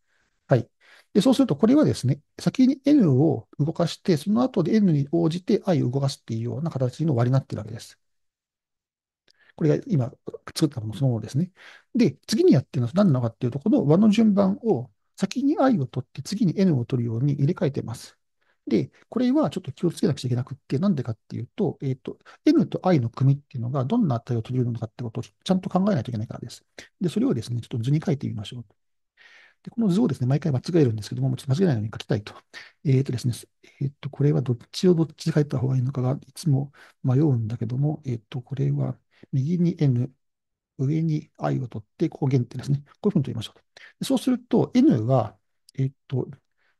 はい。で、そうすると、これはですね、先に n を動かして、その後で n に応じて i を動かすっていうような形の割りになってるわけです。これが今作ったものそのものですね。で、次にやってるのは何なのかっていうと、この和の順番を先に i を取って次に n を取るように入れ替えてます。で、これはちょっと気をつけなくちゃいけなくって、なんでかっていうと、えっ、ー、と、n と i の組っていうのがどんな値を取り入れるのかってことをちゃんと考えないといけないからです。で、それをですね、ちょっと図に書いてみましょう。で、この図をですね、毎回間違えるんですけども、ち間違えないように書きたいと。えっ、ー、とですね、えっ、ー、と、これはどっちをどっちで書いた方がいいのかがいつも迷うんだけども、えっ、と、これは右に n、上に i を取って、ここ原点ですね。こういうふうに取りましょうそうすると、n は、えっと、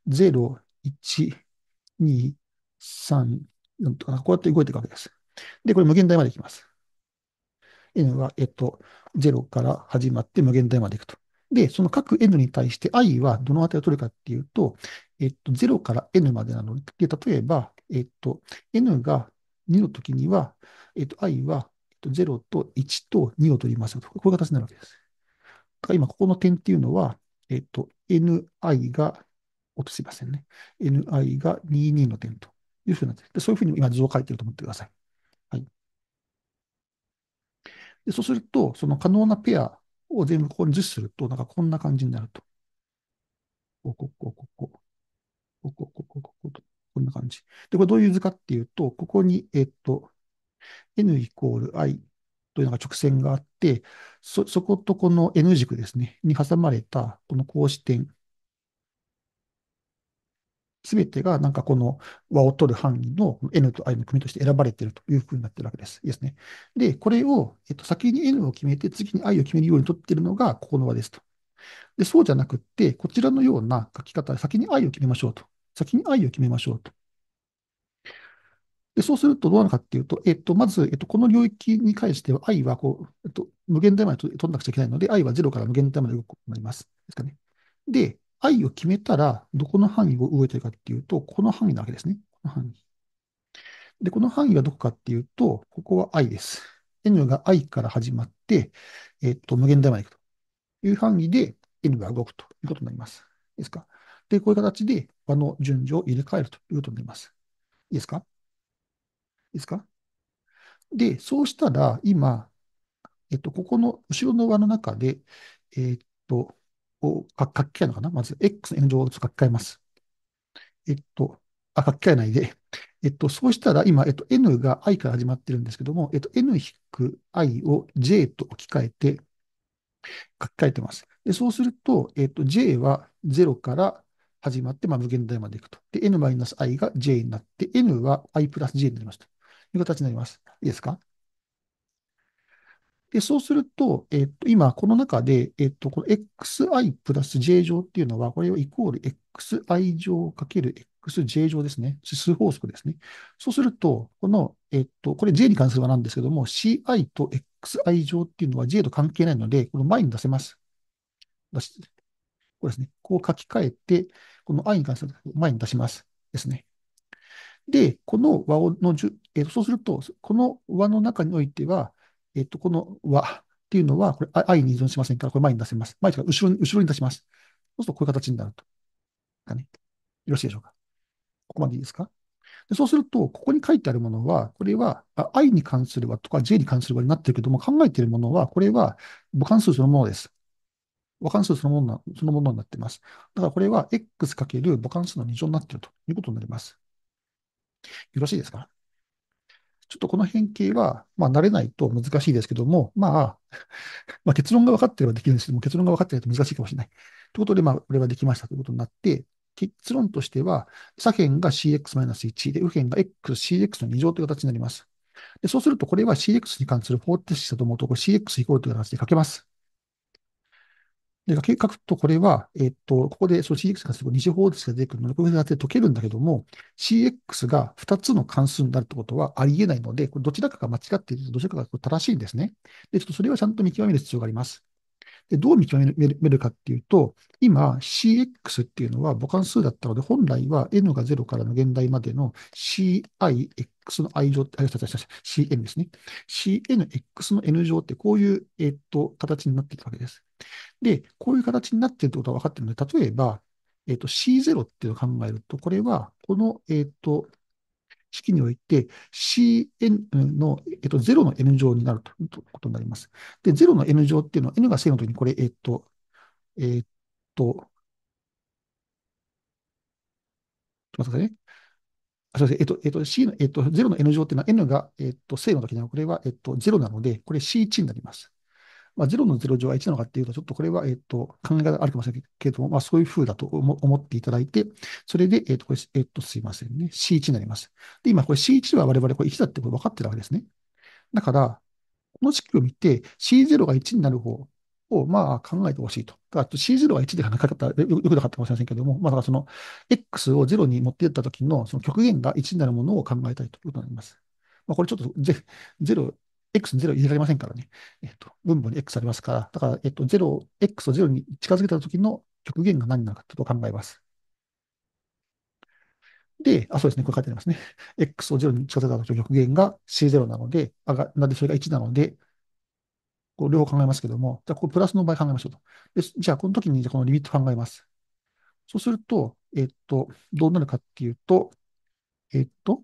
0、1、2、3、4とかこうやって動いていくわけです。で、これ無限大までいきます。n は、えっと、0から始まって無限大までいくと。で、その各 n に対して i はどの値を取るかっていうと、えっと、0から n までなので、例えば、えっと、n が2の時には、えっと、i は0と1と2を取りますよと。こういう形になるわけです。だから今、ここの点っていうのは、えっと、ni が、おとすいませんね。ni が22の点というふうになってで、そういうふうに今図を書いてると思ってください。はい。でそうすると、その可能なペアを全部ここに図すると、なんかこんな感じになると。ここ、ここ、ここ、ここ、ここ、ここ、ここ、こんな感じ。で、これどういう図かっていうと、ここに、えっと、n イコール i というのが直線があって、そ、そことこの n 軸ですね、に挟まれたこの格子点、すべてがなんかこの和を取る範囲の n と i の組として選ばれているというふうになっているわけです。いいですね。で、これを、えっと、先に n を決めて、次に i を決めるように取っているのがここの和ですと。で、そうじゃなくって、こちらのような書き方で先に i を決めましょうと。先に i を決めましょうと。で、そうするとどうなるかっていうと、えっと、まず、えっと、この領域に関しては、i はこう、えっと、無限大まで取らなくちゃいけないので、i は0から無限大まで動くことになります。ですかね。で、i を決めたら、どこの範囲を動いてるかっていうと、この範囲なわけですね。この範囲。で、この範囲はどこかっていうと、ここは i です。n が i から始まって、えっと、無限大まで行くという範囲で n が動くということになります。いいですかで、こういう形で場の順序を入れ替えるということになります。いいですかですかで、そうしたら、今、えっと、ここの後ろの輪の中で、えっと、を書き換えるのかなまず、X の炎上を書き換えます。えっと、あ、書き換えないで。えっと、そうしたら、今、えっと、N が I から始まってるんですけども、えっと、N-I を J と置き換えて、書き換えてます。で、そうすると、えっと、J は0から始まって、まあ、無限大までいくと。で、N-I が J になって、N は I プラス J になりました。という形になります。いいですかで、そうすると、えっと、今、この中で、えっと、この xi プラス j 乗っていうのは、これをイコール xi 乗かける xj 乗ですね。指数法則ですね。そうすると、この、えっと、これ j に関するはなんですけども、ci と xi 乗っていうのは j と関係ないので、この前に出せます。出し、これですね。こう書き換えて、この i に関する前に出します。ですね。で、この和をのじゅ、えそうすると、この和の中においては、えっ、と、この和っていうのは、これ、愛に依存しませんから、これ前に出せます。前というか、後ろに、後ろに出します。そうすると、こういう形になると。かね。よろしいでしょうか。ここまでいいですかでそうすると、ここに書いてあるものは、これは、愛に関する和とか J に関する和になってるけども、考えているものは、これは母関数そのものです。母関数そのものなそのものになっています。だからこれは x× 母関数の2乗になっているということになります。よろしいですかちょっとこの変形は、まあ、慣れないと難しいですけども、まあ、まあ、結論が分かってればできるんですけども、結論が分かってないと難しいかもしれない。ということで、まあ、これはできましたということになって、結論としては、左辺が cx-1 で、右辺が xcx の2乗という形になります。でそうすると、これは cx に関する方程式だと思うと、これ cx イコールという形で書けます。で、書とこれは、えっと、ここでその CX 関数、二次方程式が出てくるので、これて解けるんだけども、CX が2つの関数になるってことはありえないので、これどちらかが間違っていると、どちらかが正しいんですね。で、ちょっとそれはちゃんと見極める必要があります。で、どう見極めるかっていうと、今 CX っていうのは母関数だったので、本来は N が0からの現代までの CIX の i 乗、あ、違う違う違う、CN ですね。CNX の N 乗ってこういう、えっと、形になっていくわけです。で、こういう形になっているってことは分かってるので、例えば、えっ、ー、と、C0 っていうのを考えると、これは、この、えっ、ー、と、式において Cn の、えっと、0の n 乗になるということになります。で、0の n 乗っていうのは、n が正の時にこれ、えっと、えっと、ちょっと待ってくださいね。あ、すみません。えっと、えっと、C の、えっと、0の n 乗っていうのは、n が、えっと、正の時には、これは、えっと、0なので、これ C1 になります。まあ、0の0乗は1なのかっていうと、ちょっとこれは、えっ、ー、と、考え方あるかもしれないけれども、まあ、そういうふうだと思っていただいて、それで、えっ、ー、と、これ、えっ、ー、と、すいませんね。C1 になります。で、今、これ C1 は我々、これ1だってこれ分かってるわけですね。だから、この式を見て、C0 が1になる方を、まあ、考えてほしいと。だから C0 は1ではなかったよ、よくなかったかもしれませんけれども、まあ、だからその、X を0に持っていった時の、その極限が1になるものを考えたいということになります。まあ、これちょっとゼ、ゼロ x0 入れられませんからね。えっと、分母に x ありますから、だから、えっと、0、x を0に近づけた時の極限が何なのかと考えます。で、あ、そうですね、これ書いてありますね。x を0に近づけた時の極限が c0 なので、あが、なんでそれが1なので、こう両方考えますけども、じゃあ、これプラスの場合考えましょうと。でじゃあ、この時に、じゃこのリミット考えます。そうすると、えっと、どうなるかっていうと、えっと、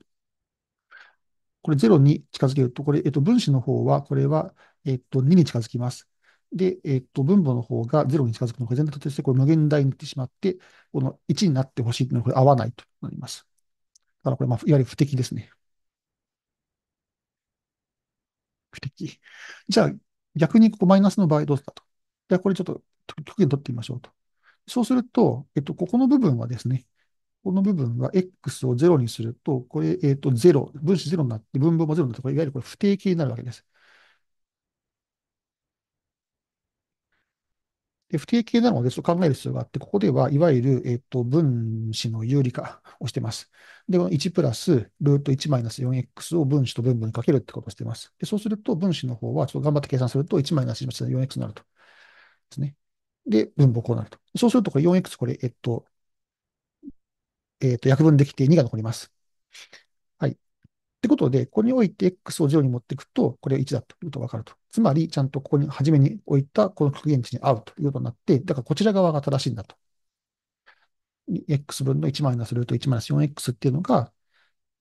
これ0に近づけると、これ、えっと、分子の方は、これは、えっと、2に近づきます。で、えっと、分母の方が0に近づくのが全体として、これ無限大になってしまって、この1になってほしいというのは、これ合わないとなります。だからこれ、まあ、いわゆる不適ですね。不適。じゃあ、逆にここマイナスの場合どうすかと。じゃあ、これちょっと極限取ってみましょうと。そうすると、えっと、ここの部分はですね、この部分は X を0にすると、これ、えっ、ー、と、0、分子0になって、分母も0になって、こいわゆるこれ不定形になるわけです。で不定形なので、そう考える必要があって、ここでは、いわゆる、えっ、ー、と、分子の有理化をしてます。で、この1プラス、ルート1マイナス 4x を分子と分母にかけるってことをしてます。で、そうすると、分子の方は、ちょっと頑張って計算すると、1マイナス 4x になると。ですね。で、分母こうなると。そうすると、これ 4x、これ、えっと、えっ、と、約分できて2が残ります。はい。ってことで、ここにおいて x を0に持っていくと、これ1だということがわかると。つまり、ちゃんとここに、初めに置いたこの極限値に合うということになって、だからこちら側が正しいんだと。x 分の1マイナスルート1マイナス 4x っていうのが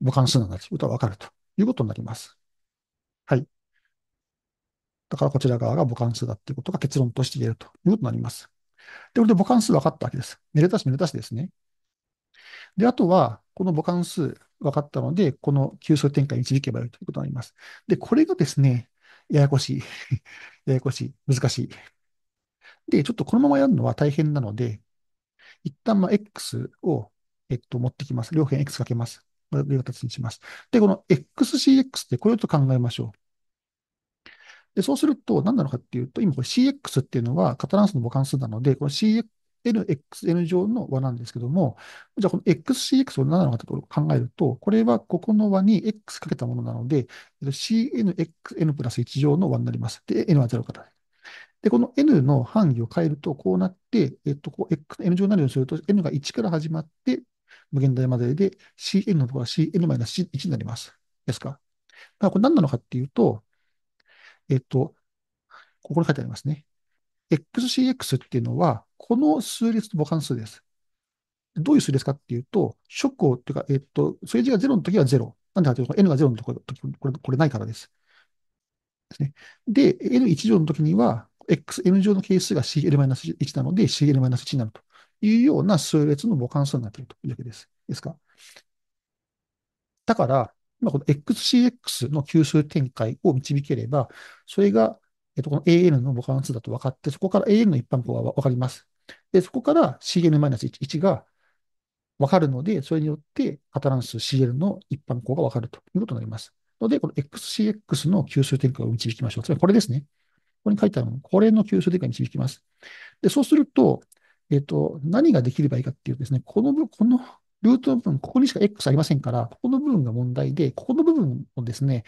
母関数なんだということがわかるということになります。はい。だからこちら側が母関数だっていうことが結論として言えるということになります。で、これで母関数分かったわけです。めでたしめでたしですね。で、あとは、この母関数分かったので、この急速展開に導けばよいということになります。で、これがですね、ややこしい。ややこしい。難しい。で、ちょっとこのままやるのは大変なので、一旦まあ X を、えっと、持ってきます。両辺 X かけます。これという形にします。で、この XCX ってこれと考えましょう。で、そうすると何なのかっていうと、今これ CX っていうのはカタランスの母関数なので、この CX NXN 上の和なんですけども、じゃあこの XCX を何なのかと考えると、これはここの和に X かけたものなので、CNXN プラス1乗の和になります。で、N は0から。で、この N の範囲を変えると、こうなって、えっと、こう X、N 乗になるようにすると、N が1から始まって、無限大までで、Cn のところは Cn-1 になります。ですか。だからこれ何なのかっていうと、えっと、ここに書いてありますね。XCX っていうのは、この数列と母関数です。どういう数列かっていうと、初項っていうか、えっと、数字が0の時は0。なんでかというと、n が0の時、これ、これないからです。ですね。で、n1 乗の時には、xn 乗の係数が cl-1 なので、cl-1 になるというような数列の母関数になっているというわけです。ですか。だから、今この XCX の級数展開を導ければ、それがえっと、この AN の母の2だと分かって、そこから AN の一般項が分かります。で、そこから CN-1 が分かるので、それによってカタラン数 CL の一般項が分かるということになります。ので、この XCX の吸収展開を導きましょう。つまりこれですね。ここに書いてあるの、これの吸収展開に導きます。で、そうすると、えっ、と、何ができればいいかっていうとですね、この部、このルートの部分、ここにしか X ありませんから、ここの部分が問題で、ここの部分をですね、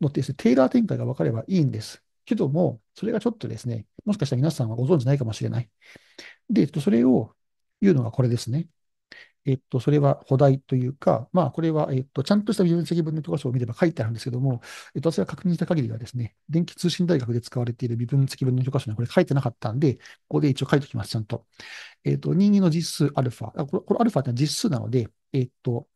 のってですね、テイラー展開が分かればいいんです。けども、それがちょっとですね、もしかしたら皆さんはご存知ないかもしれない。で、えっと、それを言うのがこれですね。えっと、それは補題というか、まあ、これは、えっと、ちゃんとした分積分の教科書を見れば書いてあるんですけども、えっと、私が確認した限りはですね、電気通信大学で使われている微分積分の教科書にはこれ書いてなかったんで、ここで一応書いておきます、ちゃんと。えっと、任意の実数アルファ。これ、これアルファってのは実数なので、えっと、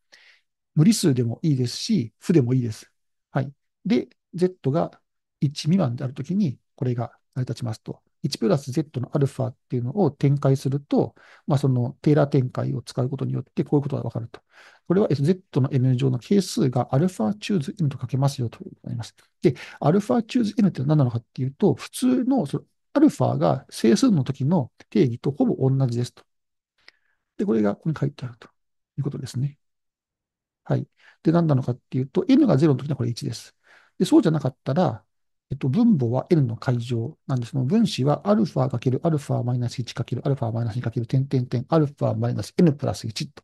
無理数でもいいですし、負でもいいです。はい。で、Z が1未満であるときに、これが成り立ちますと。1プラス Z のアルファっていうのを展開すると、まあ、そのテーラー展開を使うことによって、こういうことがわかると。これは Z の M 上の係数がアルファチューズ N と書けますよということになります。で、アルファチューズ N って何なのかっていうと、普通のそのアルファが整数の時の定義とほぼ同じですと。で、これがここに書いてあるということですね。はい。で、何なのかっていうと、N が0の時にはこれ1です。で、そうじゃなかったら、えっと、分母は n の階乗なんで、その分子は α×α-1×α-2× 点点点 α-n プラス1と。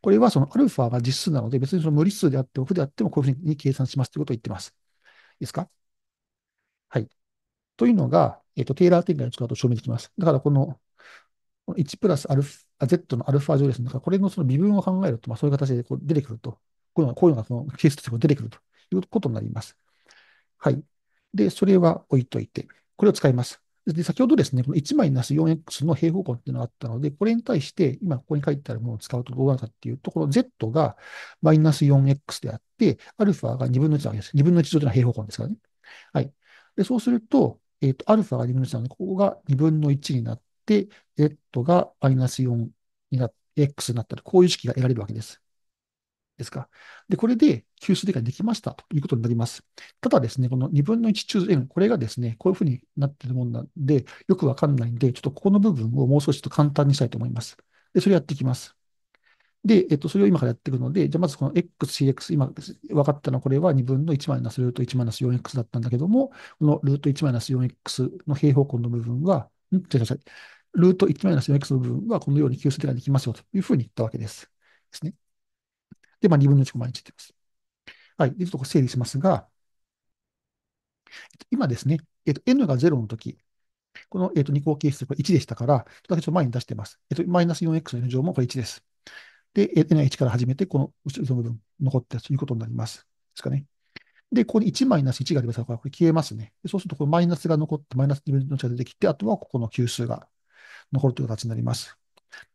これはその α が実数なので、別にその無理数であってオフであってもこういうふうに計算しますということを言ってます。いいですかはい。というのが、えっと、テイラー展開を使うと証明できます。だからこの1プラスアル Z のアルファ乗です。だからこれのその微分を考えると、まあ、そういう形でこう出てくると。こういうのがこうういのケースとして出てくるということになります。はい。で、それは置いといて、これを使います。で、先ほどですね、この1マイナス 4x の平方根っていうのがあったので、これに対して、今ここに書いてあるものを使うとどうなるかっていうと、この z がマイナス 4x であって、アルファが2分の1なわけです。2分の1というのは平方根ですからね。はい。で、そうすると、えっ、ー、と、アルファが2分の1なので、ここが2分の1になって、z がマイナス4になって、x になったら、こういう式が得られるわけです。ですか。で、これで級数かいできましたということになります。ただですね、この2分の1中 n、これがですね、こういうふうになってるもんなんで、よくわかんないんで、ちょっとここの部分をもう少しと簡単にしたいと思います。で、それやっていきます。で、えっと、それを今からやっていくので、じゃあまずこの xcx、今分かったのはこれは2分の1マイナスルート1マイナス 4x だったんだけども、このルート1マイナス 4x の平方根の部分は、ん違う違う。ルート1マイナス 4x の部分はこのように求数理解できますよというふうに言ったわけです。ですね。で、まあ、2分の1が毎につってます。はい。で、ちょっとこ整理しますが、今ですね、えっと、n が0の時、この、えっと、2項係数が1でしたから、ちょっと前に出してます。えっと、マイナス 4x の n 乗もこれ1です。で、n が1から始めて、この後ろの部分残ったということになります。ですかね。で、ここに1マイナス1がありますから、これ消えますね。そうすると、これマイナスが残って、マイナス2分の1が出てきて、あとはここの級数が残るという形になります。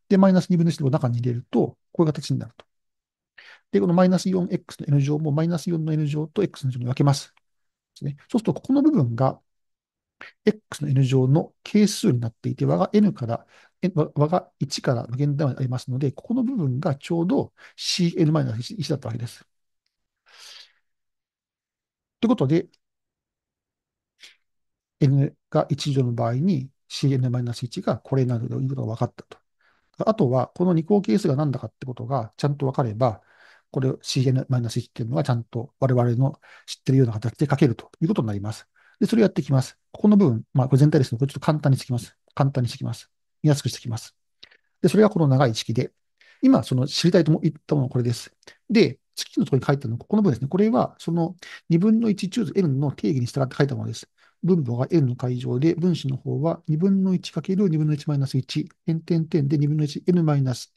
で、マイナス2分の1を中に入れると、こういう形になると。で、このマイナス 4x の n 乗もマイナス4の n 乗と x の乗に分けます。ですね。そうすると、ここの部分が x の n 乗の係数になっていて、和が n から、和が1から無限大までありますので、ここの部分がちょうど cn-1 だったわけです。ということで、n が1乗の場合に cn-1 がこれになるということが分かったと。あとは、この二項係数が何だかってことがちゃんと分かれば、これを CN-C っていうのはちゃんと我々の知ってるような形で書けるということになります。で、それをやっていきます。ここの部分、まあ、これ全体ですので、これちょっと簡単にしてきます。簡単にしてきます。見やすくしてきます。で、それがこの長い式で、今、その知りたいと言ったものはこれです。で、式のところに書いてあるのは、ここの部分ですね。これは、その2分の1中図 N の定義に従って書いたものです。分母が N の解乗で、分子の方は2分の1かける2分の1マイナス1、点点点で2分の 1N マイナス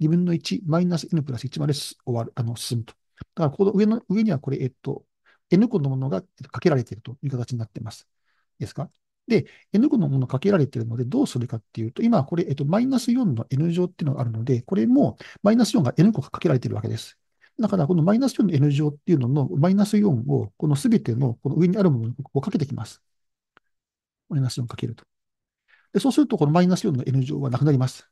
2分の1マイナス n プラス1まで終わる、あの、進むと。だから、この上の、上にはこれ、えっと、n 個のものがかけられているという形になっています。ですかで、n 個のものかけられているので、どうするかっていうと、今これ、えっと、マイナス4の n 乗っていうのがあるので、これもマイナス4が n 個かけられているわけです。だから、このマイナス4の n 乗っていうのの、マイナス4を、このすべての、この上にあるものをかけてきます。マイナス4かけると。で、そうすると、このマイナス4の n 乗はなくなります。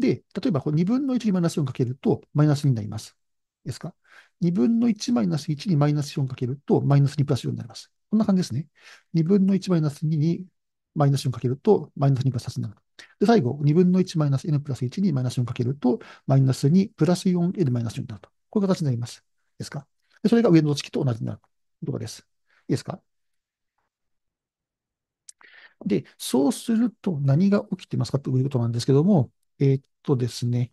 で、例えばこ2分の1にマイナス4かけると、マイナス2になります。ですか ?2 分の1マイナス1にマイナス4かけると、マイナス2プラス4になります。こんな感じですね。2分の1マイナス2にマイナス4かけると、マイナス2プラス3になる。で、最後、2分の1マイナス n プラス1にマイナス4かけると、マイナス2プラス 4n マイナス4になると。こういう形になります。ですかでそれが上の式と同じになるとことです。いいですかで、そうすると何が起きてますかということなんですけども、えー、っとですね、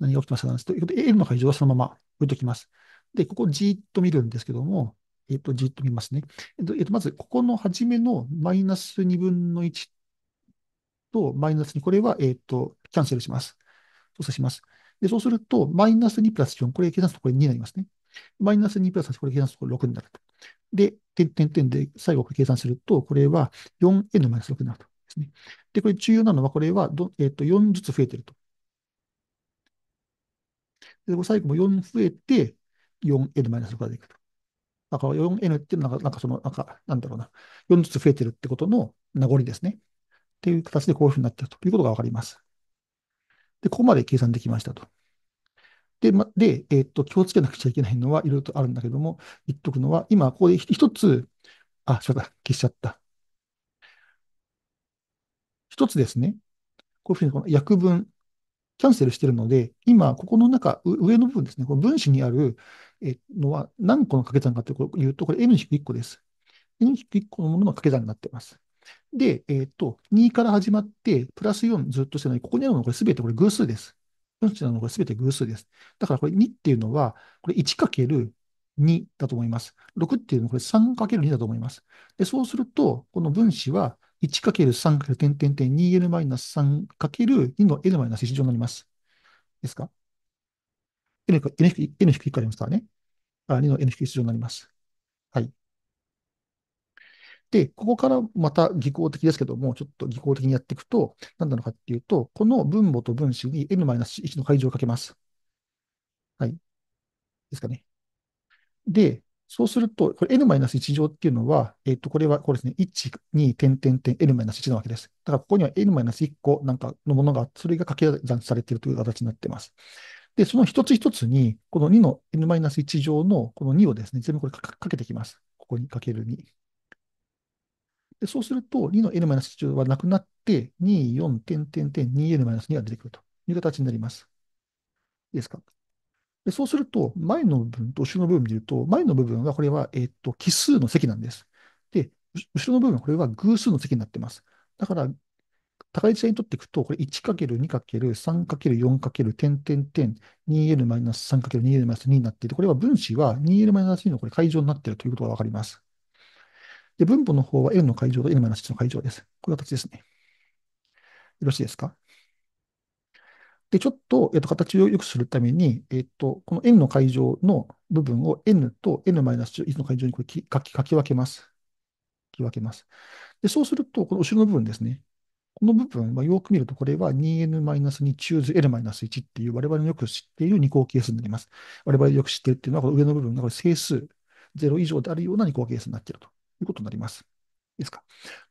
何が起きましたかということで、L の解除はそのまま置いときます。で、ここじーっと見るんですけども、えっと、じーっと見ますね。えっと、えっと、まず、ここの初めのマイナス2分の1とマイナス2、これは、えっと、キャンセルします。操作します。で、そうすると、マイナス2プラス4、これ計算するとこれ2になりますね。マイナス2プラス8、これ計算するとこれ6になると。で、点点点で最後計算すると、これは 4n マイナス6になると。ですね。で、これ重要なのは、これはど、えっ、ー、と、4ずつ増えてると。で、最後も4増えて、4n-6 ができると。だから 4n っていうのは、なんかその、なんか、なんだろうな、4ずつ増えてるってことの名残ですね。っていう形でこういうふうになってるということがわかります。で、ここまで計算できましたと。で、ま、で、えっ、ー、と、気をつけなくちゃいけないのは、いろいろとあるんだけども、言っとくのは、今、ここで一つ、あ、そうだ、消しちゃった。一つですね、こういうふうにこの約分、キャンセルしてるので、今、ここの中、上の部分ですね、この分子にあるえのは何個の掛け算かというと、これ n-1 個です。n-1 個のものの掛け算になっています。で、えっ、ー、と、2から始まって、プラス4ずっとしてない。ここにあるのはこれ全てこれ偶数です。4子なのはこれ全て偶数です。だからこれ2っていうのは、これ 1×2 だと思います。6っていうのはこれ 3×2 だと思います。で、そうすると、この分子は 1×3× 点点点 2L-3× 2の L-1 乗になります。ですか ?N かかりますからね。あ、2の N 1乗になります。はい。で、ここからまた技巧的ですけども、ちょっと技巧的にやっていくと、何なのかっていうと、この分母と分子に N-1 の階乗をかけます。はい。ですかね。で、そうすると、これ n-1 乗っていうのは、えっ、ー、と、これは、これですね、1、2、点、点、点、n-1 なわけです。だから、ここには n-1 個なんかのものが、それが掛け算されているという形になっています。で、その一つ一つに、この2の n-1 乗のこの2をですね、全部これかけてきます。ここにかける2。で、そうすると、2の n-1 乗はなくなって、2、4、点、点、点、2n-2 が出てくるという形になります。いいですかで、そうすると、前の部分と後ろの部分で言うと、前の部分はこれは、えっと、奇数の積なんです。で、後ろの部分はこれは偶数の積になってます。だから、高い値にとっていくと、これ 1×2×3×4× 点点点2 n 3 × 2 l 2になっていて、これは分子は 2L-2 のこれ解乗になっているということがわかります。で、分母の方は n の解乗と n 1の解乗です。こういう形ですね。よろしいですかで、ちょっと、えっと、形を良くするために、えっと、この n の解乗の部分を n と n-1 の解乗にこれ書き書き分けます。書き分けます。で、そうすると、この後ろの部分ですね。この部分はよく見ると、これは 2n-2 choose l-1 っていう我々のよく知っている二項係数になります。我々よく知っているっていうのは、この上の部分がこれ整数0以上であるような二項係数になっているということになります。いいですか。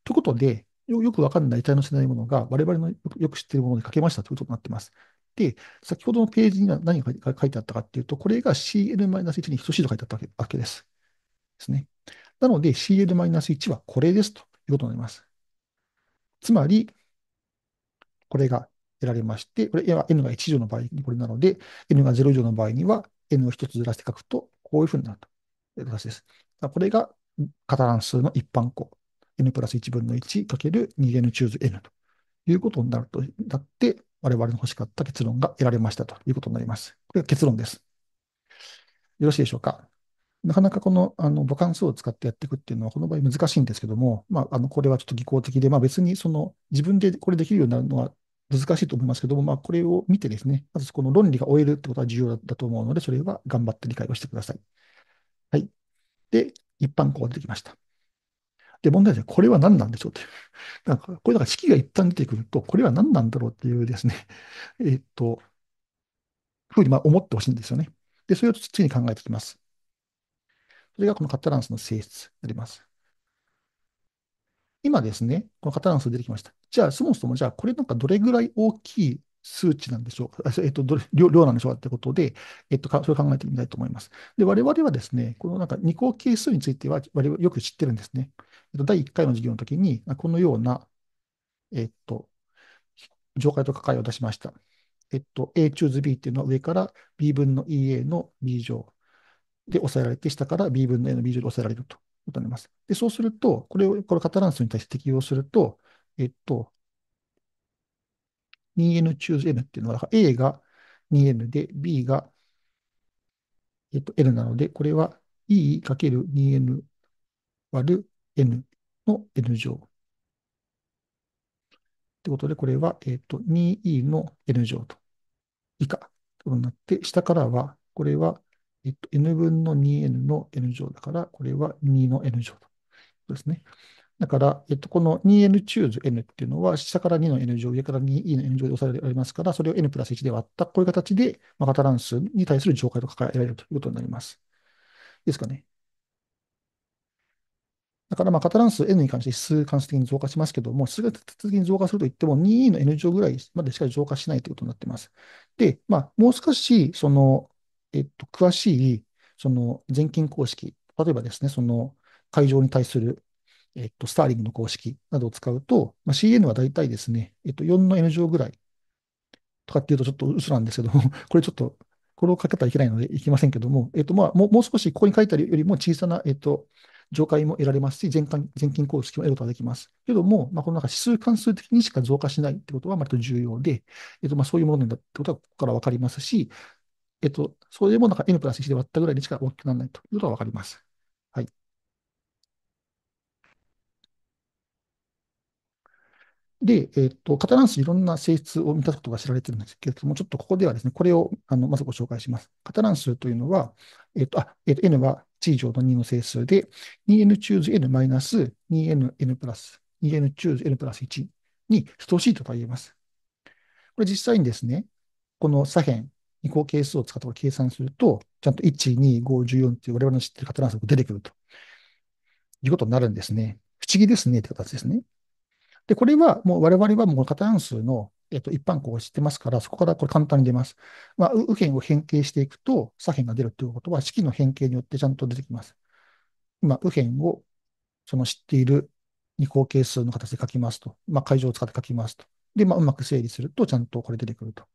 ということで、よくわかんない体のしないものが我々のよく知っているものに書けましたということになっています。で、先ほどのページには何が書いてあったかっていうと、これが CL-1 に等しいと書いてあったわけです。ですね。なので CL-1 はこれですということになります。つまり、これが得られまして、これは n が1以上の場合にこれなので、n が0以上の場合には n を1つずらして書くと、こういうふうになるという形です。これがカタラン数の一般項、n プラス1分の 1×2n チューズ n ということになると、だって、我々の欲しかった結論が得られましたということになります。これが結論です。よろしいでしょうか。なかなかこのあの母関数を使ってやっていくっていうのは、この場合難しいんですけども、まあ、あのこれはちょっと技巧的で、まあ、別にその自分でこれできるようになるのは難しいと思いますけども、まあ、これを見てですね、まずこの論理が終えるってことは重要だと思うので、それは頑張って理解をしてください。はい。で、一般項が出てきました。で、問題はこれは何なんでしょうっていう。なんか、これだから式が一旦出てくると、これは何なんだろうっていうですね、えっと、ふうにまあ思ってほしいんですよね。で、それを次に考えていきます。それがこのカタランスの性質になります。今ですね、このカタランス出てきました。じゃあ、そもそも、じゃあ、これなんかどれぐらい大きい数値なんでしょう、えっと、どれ量量なんでしょうかってことで、えっと、それを考えてみたいと思います。で、我々はですね、このなんか二項係数については、我々よく知ってるんですね。第1回の授業の時に、このような、えっと、上階と下階を出しました。えっと、A choose B っていうのは上から B 分の EA の B 乗で抑えられて、下から B 分の A の B 乗で抑えられるということになります。で、そうすると、これを、これカタランスに対して適用すると、えっと、2N choose N っていうのは、A が 2N で B が、えっと、N なので、これは E×2N 割る n の n 乗。ってことで、これは、えっ、ー、と、2e の n 乗と、以下、となって、下からは、これは、えっ、ー、と、n 分の 2n の n 乗だから、これは2の n 乗と。そうですね。だから、えっと、この 2n チューズ n っていうのは、下から2の n 乗、上から 2e の n 乗で押さえられますから、それを n プラス1で割った、こういう形で、まあ、型乱数に対する乗解考えられるということになります。ですかね。だからまあカタラン数 N に関して指数関数的に増加しますけども、指数が的に増加するといっても 2E の N 乗ぐらいまでしか増加しないということになっています。で、まあ、もう少し、その、えっと、詳しい、その、全金公式、例えばですね、その、会場に対する、えっと、スターリングの公式などを使うと、まあ、CN は大体ですね、えっと、4の N 乗ぐらいとかっていうとちょっと嘘なんですけども これちょっと、これをかけたらいけないのでいきませんけども、えっと、まあ、もう少し、ここに書いてあるよりも小さな、えっと、除外も得られますし、全換全金公式も得ることができます。けども、まあ、この中指数関数的にしか増加しないってことは割と重要で、えっと、まあそういうものなんだってことはここからわかりますし、えっと、それでもなんか n プラス1で割ったぐらいにしか大きくならないということがわかります。で、えっ、ー、と、カタランスいろんな性質を満たすことが知られてるんですけれども、ちょっとここではですね、これをあのまずご紹介します。カタラン数というのは、えっ、ー、と、あ、えっ、ー、と、n は1以上の2の整数で、2n choose n マイナス 2nn プラス、2n choose n プラス1に等しいとか言えます。これ実際にですね、この左辺、移項係数を使って計算すると、ちゃんと1、2、5、14っていう我々の知ってるカタラン数が出てくるということになるんですね。不思議ですねって形ですね。で、これはもう我々はもう型単数の、えっと、一般項を知ってますから、そこからこれ簡単に出ます。まあ、右辺を変形していくと左辺が出るということは式の変形によってちゃんと出てきます。今、右辺をその知っている二項係数の形で書きますと。まあ、会場を使って書きますと。で、まあ、うまく整理すると、ちゃんとこれ出てくると。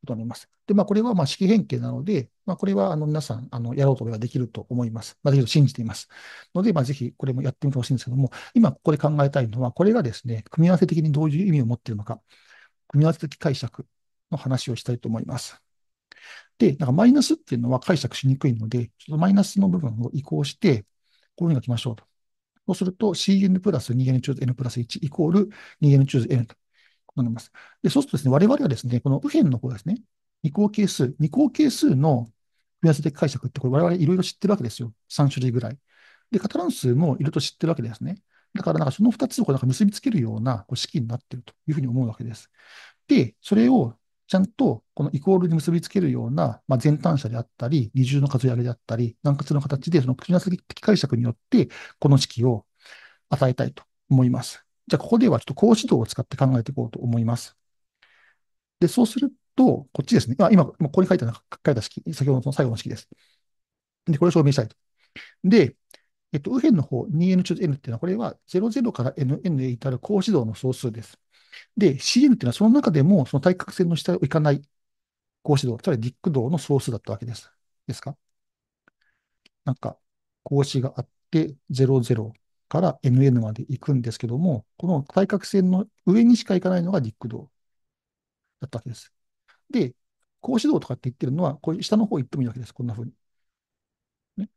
ことになります。で、まあ、これはまあ式変形なので、まあ、これはあの皆さん、あの、やろうと思えばできると思います。まあ、できると信じています。ので、まあ、ぜひこれもやってみてほしいんですけども、今ここで考えたいのは、これがですね、組み合わせ的にどういう意味を持っているのか、組み合わせ的解釈の話をしたいと思います。で、なんかマイナスっていうのは解釈しにくいので、ちょっとマイナスの部分を移行して、こういうふうに書きましょうと。そうすると Cn プラス 2n チューズ n プラス1イコール 2n チューズ n ととなます。で、そうするとですね、我々はですね、この右辺の方ですね、二項係数、二項係数の増やせ的解釈って、これ我々いろいろ知ってるわけですよ。3種類ぐらい。で、カタラン数もいろいろと知ってるわけですね。だから、なんかその2つをこうなんか結びつけるようなこう式になってるというふうに思うわけです。で、それをちゃんとこのイコールに結びつけるような、まあ、前端者であったり、二重の数え上げであったり、軟かの形で、その組み合わせ的解釈によって、この式を与えたいと思います。じゃあここではちょっと格子道を使って考えていこうと思います。で、そうすると、こっちですね。今、ここに書いた、書いた式、先ほどの最後の式です。で、これを証明したいと。で、えっと、右辺の方、2n 中 n っていうのは、これは00から nn へ至る格子道の総数です。で、cn っていうのはその中でもその対角線の下を行かない格子道、つまりディック道の総数だったわけです。ですかなんか、格子があって、00、から NN まで行くんですけども、この対角線の上にしか行かないのが陸道だったわけです。で、格子道とかって言ってるのは、こういう下の方行ってもいいわけです。こんな風に。ね。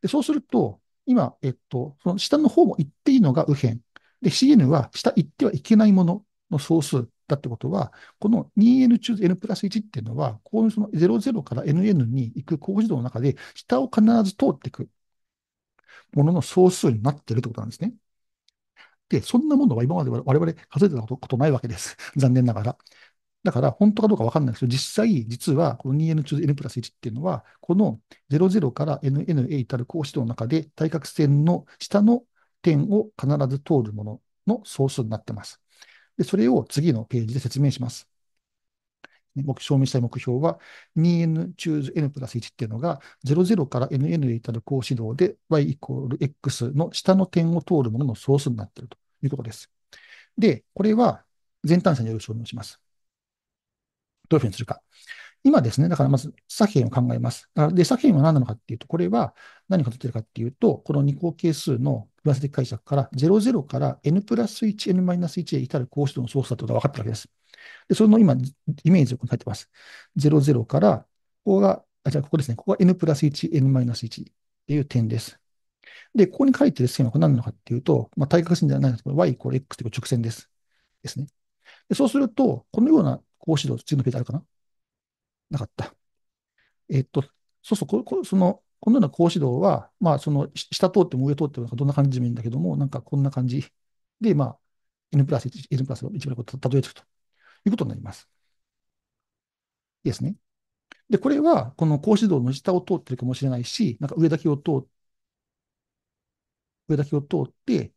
で、そうすると、今、えっと、その下の方も行っていいのが右辺。で、CN は下行ってはいけないものの総数だってことは、この 2n 中 n プラス1っていうのは、こうその00から nn に行く格子道の中で、下を必ず通っていくものの総数になってるってことなんですね。で、そんなものは今まで我々数えてたことないわけです。残念ながら。だから、本当かどうかわかんないですけど、実際、実は、この 2n 2 n プラス1っていうのは、この00から nn へ至る格子の中で、対角線の下の点を必ず通るものの総数になってます。で、それを次のページで説明します。目証明したい目標は 2n チューズ n プラス1っていうのが00から nn へ至る高指導で y イコール x の下の点を通るものの総数になっているということです。で、これは全単車による証明をします。どういうふうにするか。今ですね、だからまず左辺を考えます。で、左辺は何なのかっていうと、これは何がとってるかっていうと、この二項係数の分析解釈から、00から n プラス 1n マイナス1へ至る高指導の操作というとが分かったわけです。で、その今、イメージを書いてます。00から、ここが、あ、じゃあここですね。ここが n プラス1、n マイナス1っていう点です。で、ここに書いてる線は何なのかっていうと、まあ、対角線ではないんですけど、y イコール x という直線です。ですね。で、そうすると、このような格子図、次のページあるかななかった。えっと、そうそう、ここその、このような格子道は、まあ、その、下通っても上通ってもどんな感じでもいいんだけども、なんかこんな感じで、まあ、n プラス1、n プラス1までこうたどくと。いうことになります。いいですね。で、これは、この格子道の下を通ってるかもしれないし、なんか上だけを通って、上だけを通って、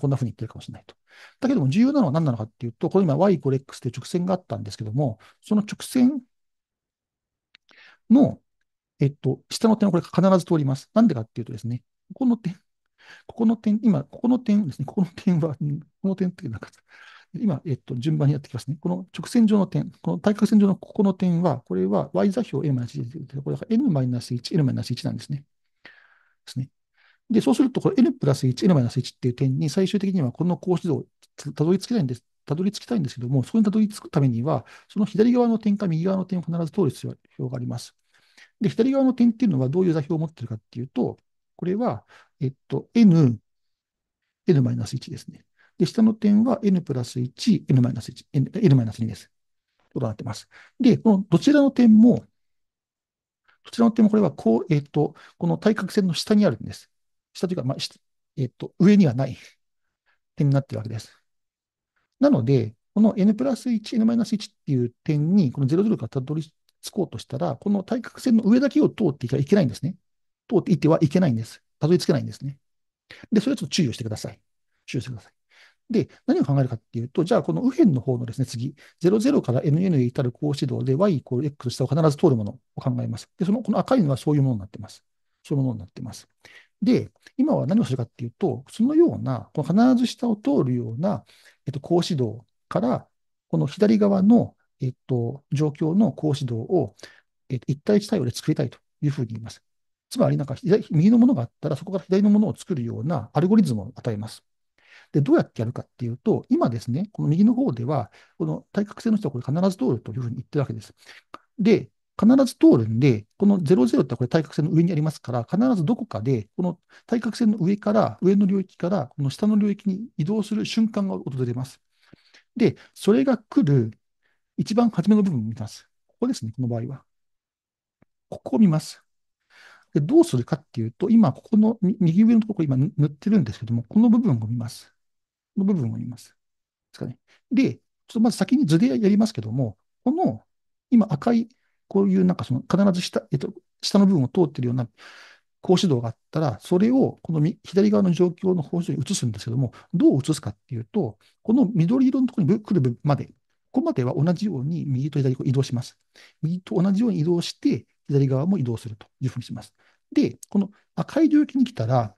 こんな風に言ってるかもしれないと。だけども重要なのは何なのかっていうと、この今 y イコ x という直線があったんですけども、その直線の、えっと、下の点はこれ必ず通ります。なんでかっていうとですね、ここの点、ここの点、今、ここの点ですね、ここの点は、この点っていうのは、今、えっと、順番にやってきますね。この直線上の点、この対角線上のここの点は、これは y 座標 n-1 というところだから n-1、n-1 なんですね。ですね。で、そうすると、これ n プラス1、n マイナス1っていう点に最終的にはこの格子図をたどり着きたいんです。たどり着きたいんですけども、そこにたどり着くためには、その左側の点か右側の点を必ず通る必要があります。で、左側の点っていうのはどういう座標を持ってるかっていうと、これは、えっと、n、n 1ですね。で、下の点は n プラス1、n マイナス1、n マイナス2です。となってます。で、このどちらの点も、どちらの点もこれは、こう、えっ、ー、と、この対角線の下にあるんです。下というか、まあ、えっ、ー、と、上にはない点になってるわけです。なので、この n プラス1、n マイナス1っていう点に、この00からたどり着こうとしたら、この対角線の上だけを通っていけないんですね。通っていってはいけないんです。たどり着けないんですね。で、それはちょっと注意をしてください。注意してください。で、何を考えるかっていうと、じゃあこの右辺の方のですね、次、00から NN へ至る高指導で y イコール x と下を必ず通るものを考えます。で、その、この赤いのはそういうものになってます。そういうものになってます。で、今は何をするかっていうと、そのような、この必ず下を通るような、えっと、格子道から、この左側の、えっと、状況の格子道を、えっと、一対一対応で作りたいというふうに言います。つまり、なんか、右のものがあったら、そこから左のものを作るようなアルゴリズムを与えます。で、どうやってやるかっていうと、今ですね、この右の方では、この対角線の人はこれ必ず通るというふうに言ってるわけです。で、必ず通るんで、この00ってこれ対角線の上にありますから、必ずどこかで、この対角線の上から、上の領域から、この下の領域に移動する瞬間が訪れます。で、それが来る一番初めの部分を見ます。ここですね、この場合は。ここを見ます。でどうするかっていうと、今、ここの右上のところ、今塗ってるんですけども、この部分を見ます。の部分を言います。ですかね。で、ちょっとまず先に図でやりますけども、この、今赤い、こういうなんかその、必ず下、えっと、下の部分を通ってるような格子道があったら、それをこの左側の状況の方向に移すんですけども、どう移すかっていうと、この緑色のところに来るまで、ここまでは同じように右と左を移動します。右と同じように移動して、左側も移動するというふうにします。で、この赤い領域に来たら、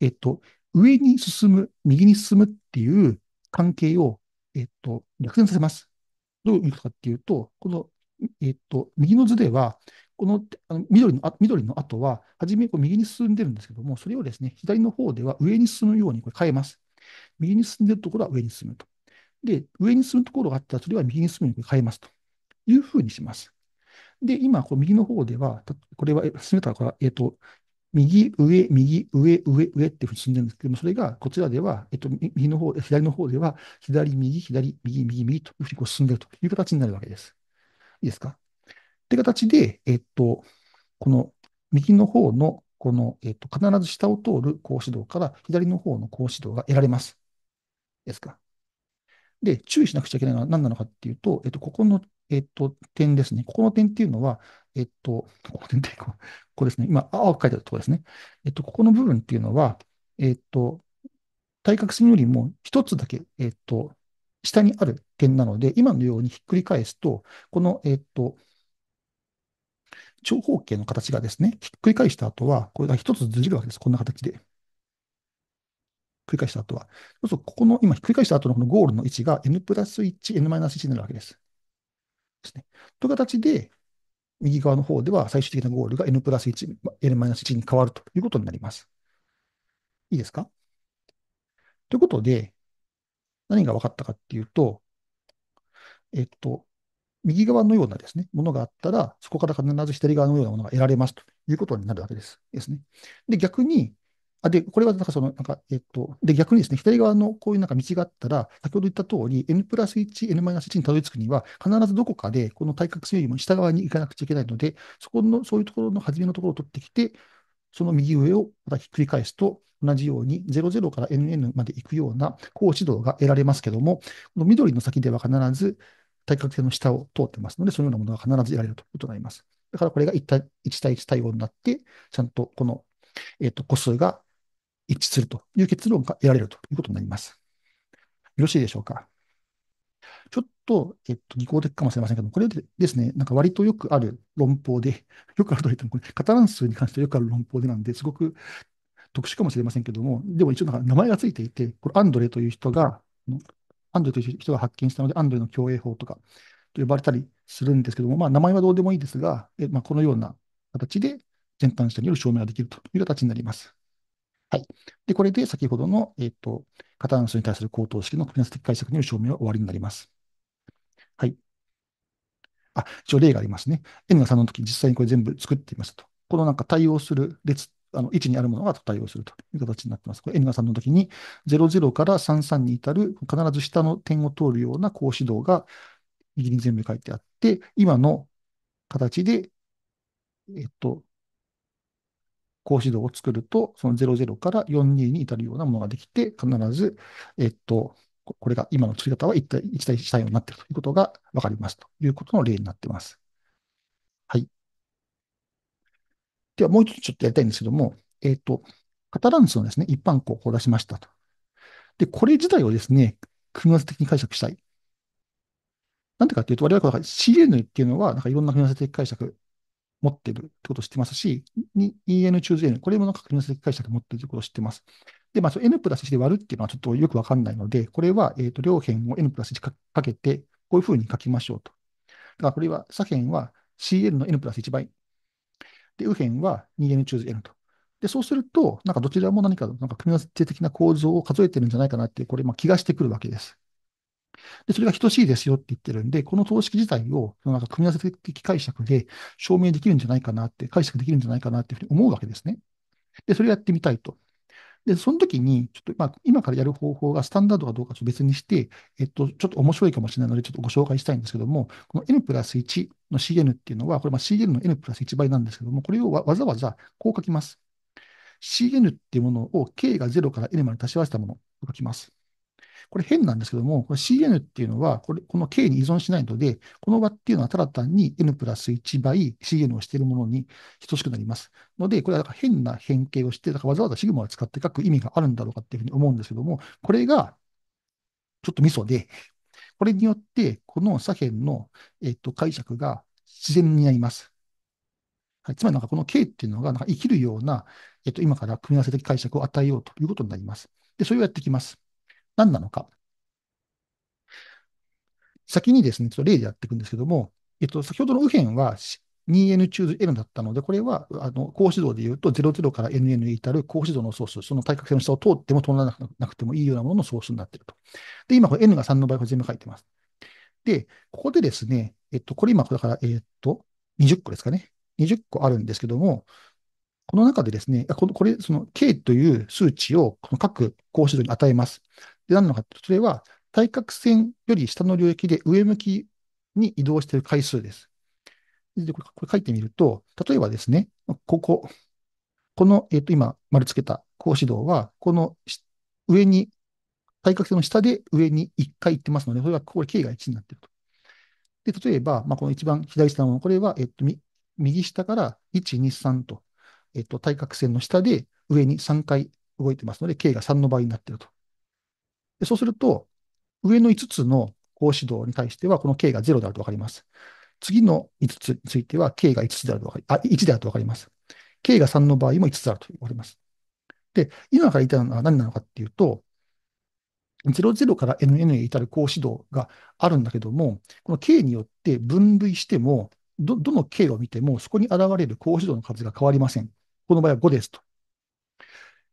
えっと、上に進む、右に進むっていう関係を、えっと、逆転させます。どういうことかっていうと、この、えっと、右の図では、このあの緑のあ緑の後は、初めこう右に進んでるんですけども、それをですね、左の方では上に進むようにこれ変えます。右に進んでるところは上に進むと。で、上に進むところがあったら、それは右に進むように変えますというふうにします。で、今、こ右の方では、これは、進めたらえっ、ー、と、右上、右上、上、上って進んでるんですけども、それがこちらでは、えっと、右の方、左の方では、左、右、左、右、右、右というふうにこう進んでるという形になるわけです。いいですかって形で、えっと、この右の方の、この、えっと、必ず下を通る格子道から左の方の格子道が得られます。ですか。で、注意しなくちゃいけないのは何なのかっていうと、えっと、ここのえっと、点ですね。ここの点っていうのは、えっと、この点ってここですね。今、青く書いてあるところですね。えっと、ここの部分っていうのは、えっと、対角線よりも一つだけ、えっと、下にある点なので、今のようにひっくり返すと、この、えっと、長方形の形がですね、ひっくり返した後は、これが一つずれるわけです。こんな形で。繰り返した後は。そうすると、ここの今、ひっくり返した後のこのゴールの位置が n プラス1、n マイナス1になるわけです。ですね。という形で、右側の方では最終的なゴールが n プラス1、n マイナス1に変わるということになります。いいですかということで、何が分かったかっていうと、えっと、右側のようなですね、ものがあったら、そこから必ず左側のようなものが得られますということになるわけです。ですね。で、逆に、あで、これはなんかその、なんか、えっと、で、逆にですね、左側のこういうなんか道があったら、先ほど言った通り、n プラス1、n マイナス1にたどり着くには、必ずどこかで、この対角線よりも下側に行かなくちゃいけないので、そこの、そういうところの初めのところを取ってきて、その右上をまたひっくり返すと、同じように00から NN まで行くような高指導が得られますけども、この緑の先では必ず対角線の下を通ってますので、そのようなものが必ず得られるということになります。だからこれが1対 ,1 対1対応になって、ちゃんとこの、えー、と個数が一致するという結論が得られるということになります。よろしいでしょうか。ちょっと、えっと、技巧的かもしれませんけども、これでですね、なんか割とよくある論法で、よくあると言っても、これ、カタラン数に関してはよくある論法でなんで、すごく特殊かもしれませんけども、でも一応なんか名前がついていて、これ、アンドレという人が、アンドレという人が発見したので、アンドレの共栄法とかと呼ばれたりするんですけども、まあ、名前はどうでもいいですが、えまあ、このような形で全端子による証明ができるという形になります。はい。で、これで先ほどの、えっ、ー、と、ン炭素に対する高等式の組み合わせ的解釈による証明は終わりになります。はい。あ、一応例がありますね。N が3の時、実際にこれ全部作っていましたと。このなんか対応する列、あの位置にあるものが対応するという形になってます。これ N が3の時に00から33に至る、必ず下の点を通るような格子道が右に全部書いてあって、今の形で、えっと、格指導を作ると、その00から42に至るようなものができて、必ず、えっと、これが今の作り方は1対 ,1 対1対応になっているということが分かりますということの例になっています。はい。では、もう一つちょっとやりたいんですけども、えっ、と、カタランスのですね、一般項を出しましたと。で、これ自体をですね、組み合わせ的に解釈したい。なんでかっていうと、我々は CN っていうのは、なんかいろんな組み合わせ的解釈持ってるってことを知ってますし、EN 中 N、これもなんか国の設解釈を持ってるってことを知ってます。で、まあ、N プラス1で割るっていうのはちょっとよくわかんないので、これは、えーと、両辺を N プラス1かけて、こういうふうに書きましょうと。だからこれは、左辺は CL の N プラス1倍。で、右辺は 2N 中 N と。で、そうすると、なんかどちらも何か、なんか組み合わせ的な構造を数えてるんじゃないかなってこれ、まあ、気がしてくるわけです。で、それが等しいですよって言ってるんで、この等式自体を、そのなんか組み合わせ的解釈で証明できるんじゃないかなって、解釈できるんじゃないかなっていうふうに思うわけですね。で、それをやってみたいと。で、その時に、ちょっと、まあ、今からやる方法がスタンダードかどうかと別にして、えっと、ちょっと面白いかもしれないので、ちょっとご紹介したいんですけども、この n プラス1の CN っていうのは、これ、ま CN の n プラス1倍なんですけども、これをわざわざこう書きます。CN っていうものを K が0から N まで足し合わせたものを書きます。これ変なんですけども、これ Cn っていうのは、これ、この k に依存しないので、この和っていうのはただ単に n プラス1倍 Cn をしているものに等しくなります。ので、これはだから変な変形をして、だからわざわざシグマを使って書く意味があるんだろうかっていうふうに思うんですけども、これがちょっとミソで、これによって、この左辺の、えっと、解釈が自然になります。はい、つまりなんかこの K っていうのがなんか生きるような、えっと、今から組み合わせ的解釈を与えようということになります。で、それをやっていきます。何なのか。先にですね、ちょっと例でやっていくんですけども、えっと、先ほどの右辺は 2n 中 n だったので、これは、あの、格子道で言うと、00から nn 至る格子導のソース、その対角線の下を通っても通らなくてもいいようなもののソースになっていると。で、今、n が3の場合、こ全部書いてます。で、ここでですね、えっと、これ今、だから、えっと、20個ですかね。20個あるんですけども、この中でですね、このこれ、その K という数値をこの各格子度に与えます。で、何なのかというと、それは対角線より下の領域で上向きに移動している回数です。で、これこれ書いてみると、例えばですね、ここ、この、えっ、ー、と、今、丸つけた格子度は、この上に、対角線の下で上に1回行ってますので、これは、これ K が1になっていると。で、例えば、まあ、この一番左下のこれは、えっ、ー、と、右下から1、2、3とえっと、対角線の下で上に3回動いてますので、K が3の場合になっていると。でそうすると、上の5つの格子動に対しては、この K が0であると分かります。次の5つについては、K が1であると分かり、あ、1であると分かります。K が3の場合も5つあると言われます。で、今から言いたいのは何なのかっていうと、00から NN へ至る格子動があるんだけども、この K によって分類しても、ど、どの K を見ても、そこに現れる格子動の数が変わりません。この場合は5ですと。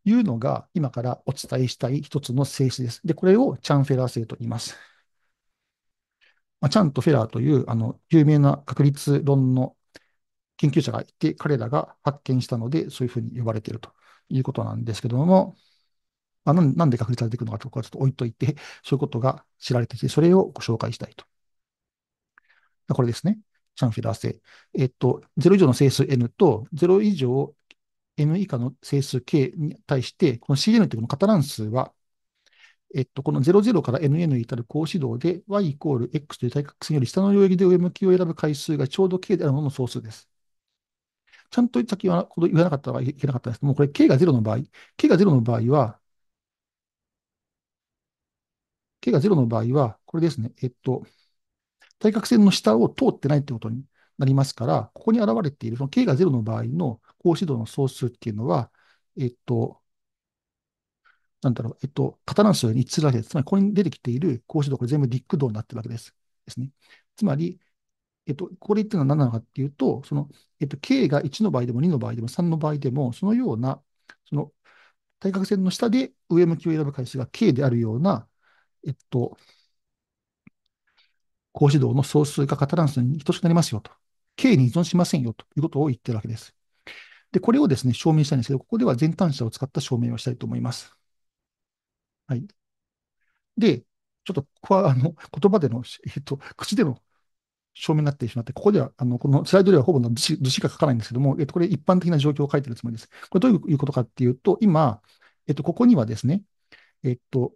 いうのが、今からお伝えしたい一つの性質です。で、これをチャンフェラー性と言います。まあ、チャンとフェラーという、あの、有名な確率論の研究者がいて、彼らが発見したので、そういうふうに呼ばれているということなんですけども、まあ、なんで確立されていくのかとかちょっと置いといて、そういうことが知られていて、それをご紹介したいと。これですね。チャンフィラー性。えっと、0以上の整数 n と0以上 n 以下の整数 k に対して、この cn というこの型乱数は、えっと、この00から nn に至る高指導で y イコール x という対角線より下の領域で上向きを選ぶ回数がちょうど k であるものの総数です。ちゃんとさっき言わなかったらいけなかったんですけども、これ k が0の場合、k が0の場合は、k が0の場合は、これですね、えっと、対角線の下を通ってないってことになりますから、ここに現れているその k が0の場合の高指導の総数っていうのは、えっと、なんだろう、えっと、型タランスに1つだけです。つまり、ここに出てきている高指導、これ全部ディック動になってるわけです。ですね。つまり、えっと、これっていうのは何なのかっていうと、その、えっと、k が1の場合でも2の場合でも3の場合でも、そのような、その、対角線の下で上向きを選ぶ回数が k であるような、えっと、格子道の総数がカタランスに等しくなりますよと刑に依存しませんよということを言ってるわけです。で、これをですね、証明したいんですけど、ここでは全端者を使った証明をしたいと思います。はい。で、ちょっとここはあの言葉での、えっと、口での証明になってしまって、ここでは、あの、このスライドではほぼの図しが書かないんですけども、えっと、これ一般的な状況を書いてるつもりです。これどういうことかっていうと、今、えっと、ここにはですね、えっと、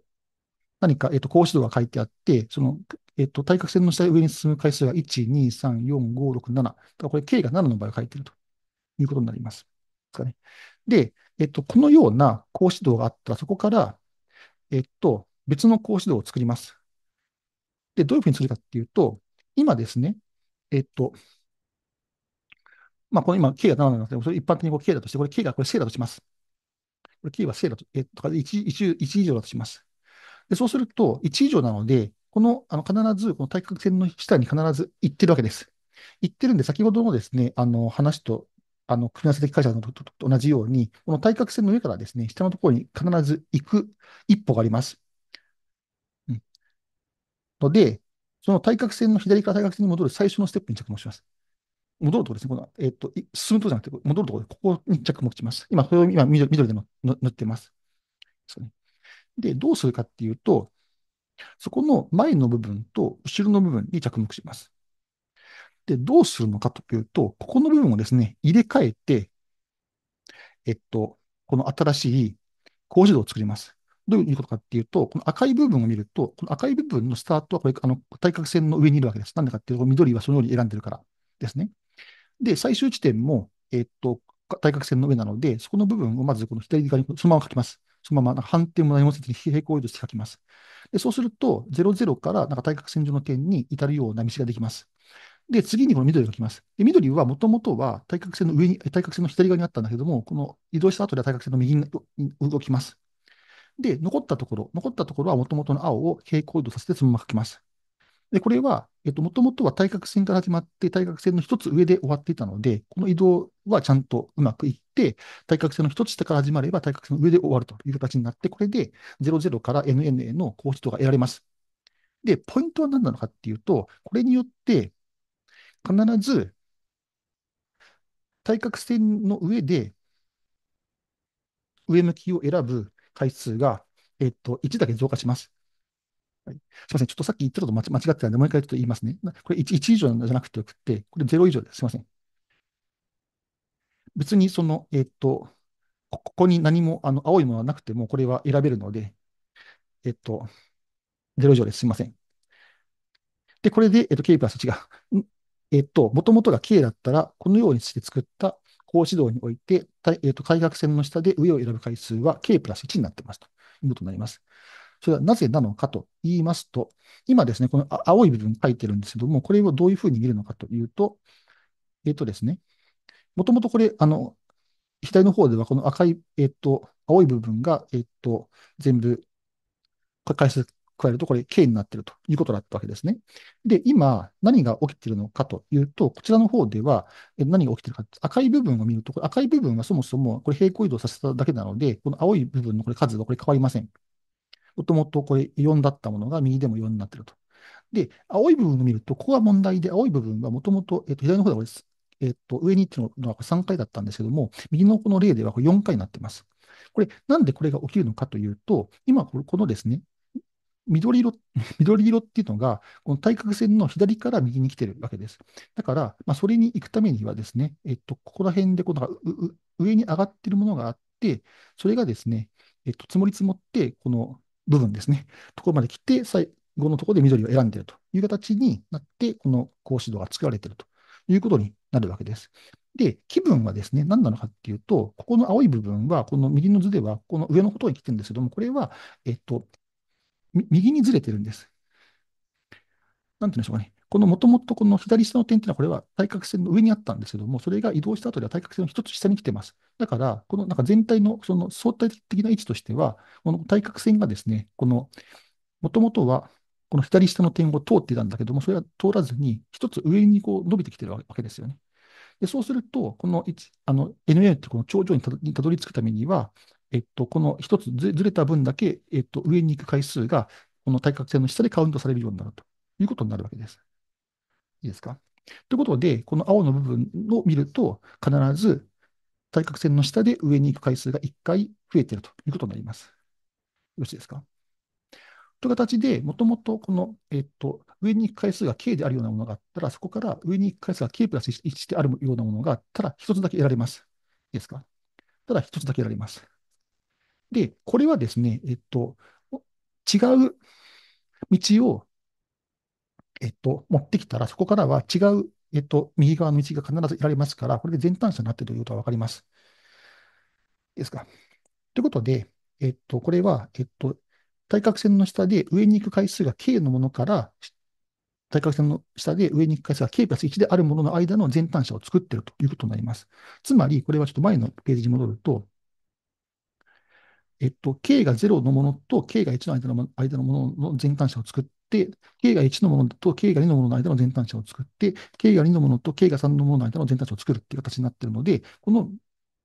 何か、えっと、格子度が書いてあって、その、えっと、対角線の下上に進む回数が1、2、3、4、5、6、7。だからこれ、K が7の場合を書いているということになります。ですかね。で、えっと、このような格子度があったら、そこから、えっと、別の格子度を作ります。で、どういうふうにするかっていうと、今ですね、えっと、まあ、この今、K が7なんですけど、それ一般的にこう K だとして、これ K がこれ正だとします。これ K は正だと、えっと、1, 1, 1以上だとします。でそうすると、1以上なので、この、あの、必ず、この対角線の下に必ず行ってるわけです。行ってるんで、先ほどのですね、あの、話と、あの、組み合わせ的解釈のとと同じように、この対角線の上からですね、下のところに必ず行く一歩があります。うん。ので、その対角線の左から対角線に戻る最初のステップに着目します。戻るところですね。この、えっ、ー、と、進むところじゃなくて、戻るところで、ここに着目します。今、それを今緑、緑で塗ってます。そうね。で、どうするかっていうと、そこの前の部分と後ろの部分に着目します。で、どうするのかというと、ここの部分をですね、入れ替えて、えっと、この新しい工事度を作ります。どういうことかっていうと、この赤い部分を見ると、この赤い部分のスタートはこれ、あの、対角線の上にいるわけです。なんでかっていうと、緑はそのように選んでるからですね。で、最終地点も、えっと、対角線の上なので、そこの部分をまずこの左側にそのまま書きます。そのまま反転も何もせずに平行移動して書きます。で、そうすると、00からなんか対角線上の点に至るような道ができます。で、次にこの緑を書きます。で、緑はもともとは対角線の上に、対角線の左側にあったんだけども、この移動した後では対角線の右に動きます。で、残ったところ、残ったところはもともとの青を平行移動させてそのまま書きます。で、これは、えっと、もともとは対角線から始まって、対角線の一つ上で終わっていたので、この移動はちゃんとうまくいって、対角線の一つ下から始まれば、対角線の上で終わるという形になって、これで00から NN への高出度が得られます。で、ポイントは何なのかっていうと、これによって、必ず、対角線の上で、上向きを選ぶ回数が、えっと、1だけ増加します。はい、すみません。ちょっとさっき言ってたと間違ってたんで、もう一回ちょっと言いますね。これ 1, 1以上じゃなくてよくて、これ0以上です。すみません。別にその、えっ、と、ここに何もあの青いものはなくても、これは選べるので、えっ、と、0以上です。すみません。で、これで、えっ、と、K プラス違う。えっと、もともとが K だったら、このようにして作った格子道において、えっと、開角線の下で上を選ぶ回数は K プラス1になってますということになります。それはなぜなのかと言いますと、今ですね、この青い部分書いてるんですけども、これをどういうふうに見るのかというと、えっ、とですね、もともとこれ、あの、左の方ではこの赤い、えっ、と、青い部分が、えっ、と、全部、解説加えると、これ、K になっているということだったわけですね。で、今、何が起きているのかというと、こちらの方では、何が起きているか、赤い部分を見ると、赤い部分はそもそもこれ平行移動させただけなので、この青い部分のこれ数はこれ変わりません。もともとこれ4だったものが右でも4になっていると。で、青い部分を見ると、ここが問題で、青い部分はもともと、えっと、左の方でこれ、えっと、上にっていうのが3回だったんですけども、右のこの例ではこれ4回になってます。これ、なんでこれが起きるのかというと、今、このですね、緑色、緑色っていうのが、この対角線の左から右に来てるわけです。だから、まあ、それに行くためにはですね、えっと、ここら辺でこの上に上がってるものがあって、それがですね、えっと、積もり積もって、この部分ですね、ところまで来て、最後のところで緑を選んでいるという形になって、この格子度が作られているということになるわけです。で、気分はですね、何なのかっていうと、ここの青い部分は、この右の図では、この上のことに来てるんですけども、これは、えっと、右にずれてるんです。なんていうんでしょうかね。このもともとこの左下の点というのは、これは対角線の上にあったんですけども、それが移動した後では対角線の一つ下に来てます。だから、このなんか全体のその相対的な位置としては、この対角線がですね、この、もともとはこの左下の点を通っていたんだけども、それは通らずに、一つ上にこう伸びてきてるわけですよね。でそうすると、このあの NA ってこの頂上にたどり着くためには、えっと、この一つずれた分だけ、えっと、上に行く回数が、この対角線の下でカウントされるようになるということになるわけです。いいですかということで、この青の部分を見ると、必ず対角線の下で上に行く回数が1回増えているということになります。よろしいですかという形で、もともとこの、えっと、上に行く回数が k であるようなものがあったら、そこから上に行く回数が k プラス1であるようなものがあったら、1つだけ得られます。いいですかただ、1つだけ得られます。で、これはですね、えっと、違う道をえっと、持ってきたら、そこからは違う、えっと、右側の道が必ずいられますから、これで全単車になっているということが分かります。ですか。ということで、えっと、これは、えっと、対角線の下で上に行く回数が k のものから、対角線の下で上に行く回数が k プラス1であるものの間の全単車を作っているということになります。つまり、これはちょっと前のページに戻ると、えっと、k が0のものと k が1の間の間のものの全単車を作っ、K が1のものと K が2のものの間の全端子を作って、K が2のものと K が3のものの間の全端子を作るっていう形になっているので、この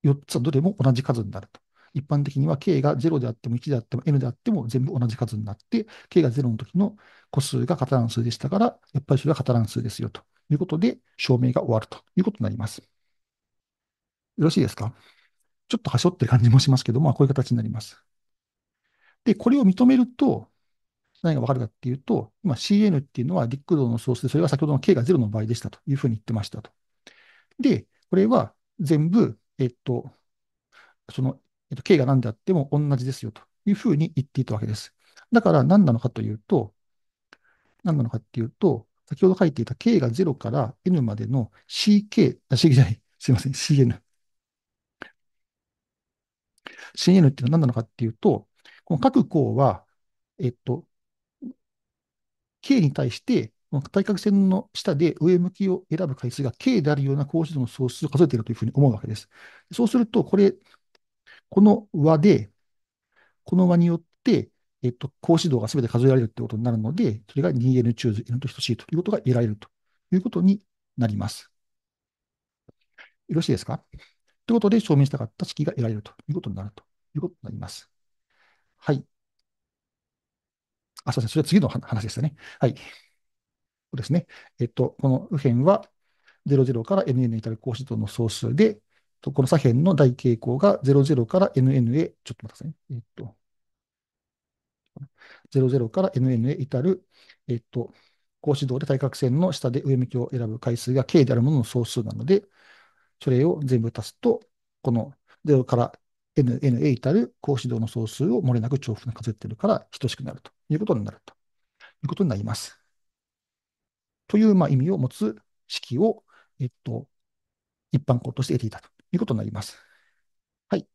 4つはどれも同じ数になると。一般的には K が0であっても1であっても N であっても全部同じ数になって、K が0の時の個数が型乱数でしたから、やっぱりそれは型乱数ですよということで、証明が終わるということになります。よろしいですかちょっと端折ってる感じもしますけど、まあこういう形になります。で、これを認めると、何がわかるかっていうと、今 CN っていうのは陸度の総数で、それは先ほどの K が0の場合でしたというふうに言ってましたと。で、これは全部、えっと、その、えっと、K が何であっても同じですよというふうに言っていたわけです。だから何なのかというと、何なのかっていうと、先ほど書いていた K が0から N までの CK、あ、CK じゃない、すいません、CN。CN っていうのは何なのかっていうと、この各項は、えっと、K に対して、対角線の下で上向きを選ぶ回数が K であるような格子図の総数を数えているというふうに思うわけです。そうすると、これ、この和で、この和によって、えっと、高指導が全て数えられるということになるので、それが 2n チューズ n と等しいということが得られるということになります。よろしいですかということで、証明したかった式が得られるということになるということになります。はい。あ、そうですね。それは次の話でしたね。はい。そうですね。えっと、この右辺は00から NN に至る格子との総数で、この左辺の大傾向が00から NN へ、ちょっと待ってくださいね。えっと、00から NN へ至る、えっと、格子道で対角線の下で上向きを選ぶ回数が K であるものの総数なので、それを全部足すと、この0から NN へ至る格子道の総数を漏れなく重複に数えてるから等しくなると。いうことになるということになります。というまあ意味を持つ式を、えっと、一般項として得ていたということになります。はい。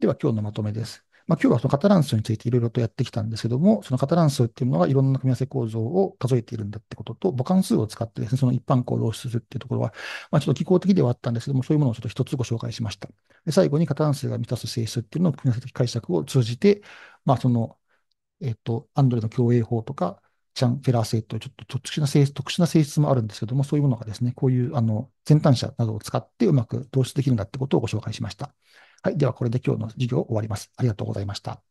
では今日のまとめです。まあ、今日はそのカタラン数についていろいろとやってきたんですけども、そのカタラン数っていうのがいろんな組み合わせ構造を数えているんだってことと、母関数を使ってですね、その一般項を導出するっていうところは、まあ、ちょっと機構的ではあったんですけども、そういうものをちょっと一つご紹介しました。で最後にカタラン数が満たす性質っていうのを組み合わせ的解釈を通じて、まあ、そのえっと、アンドレの共栄法とか、チャン・フェラー性というちょっと特殊な性質、特殊な性質もあるんですけども、そういうものがですね、こういうあの先端者などを使ってうまく導出できるんだってことをご紹介しました。はい。では、これで今日の授業を終わります。ありがとうございました。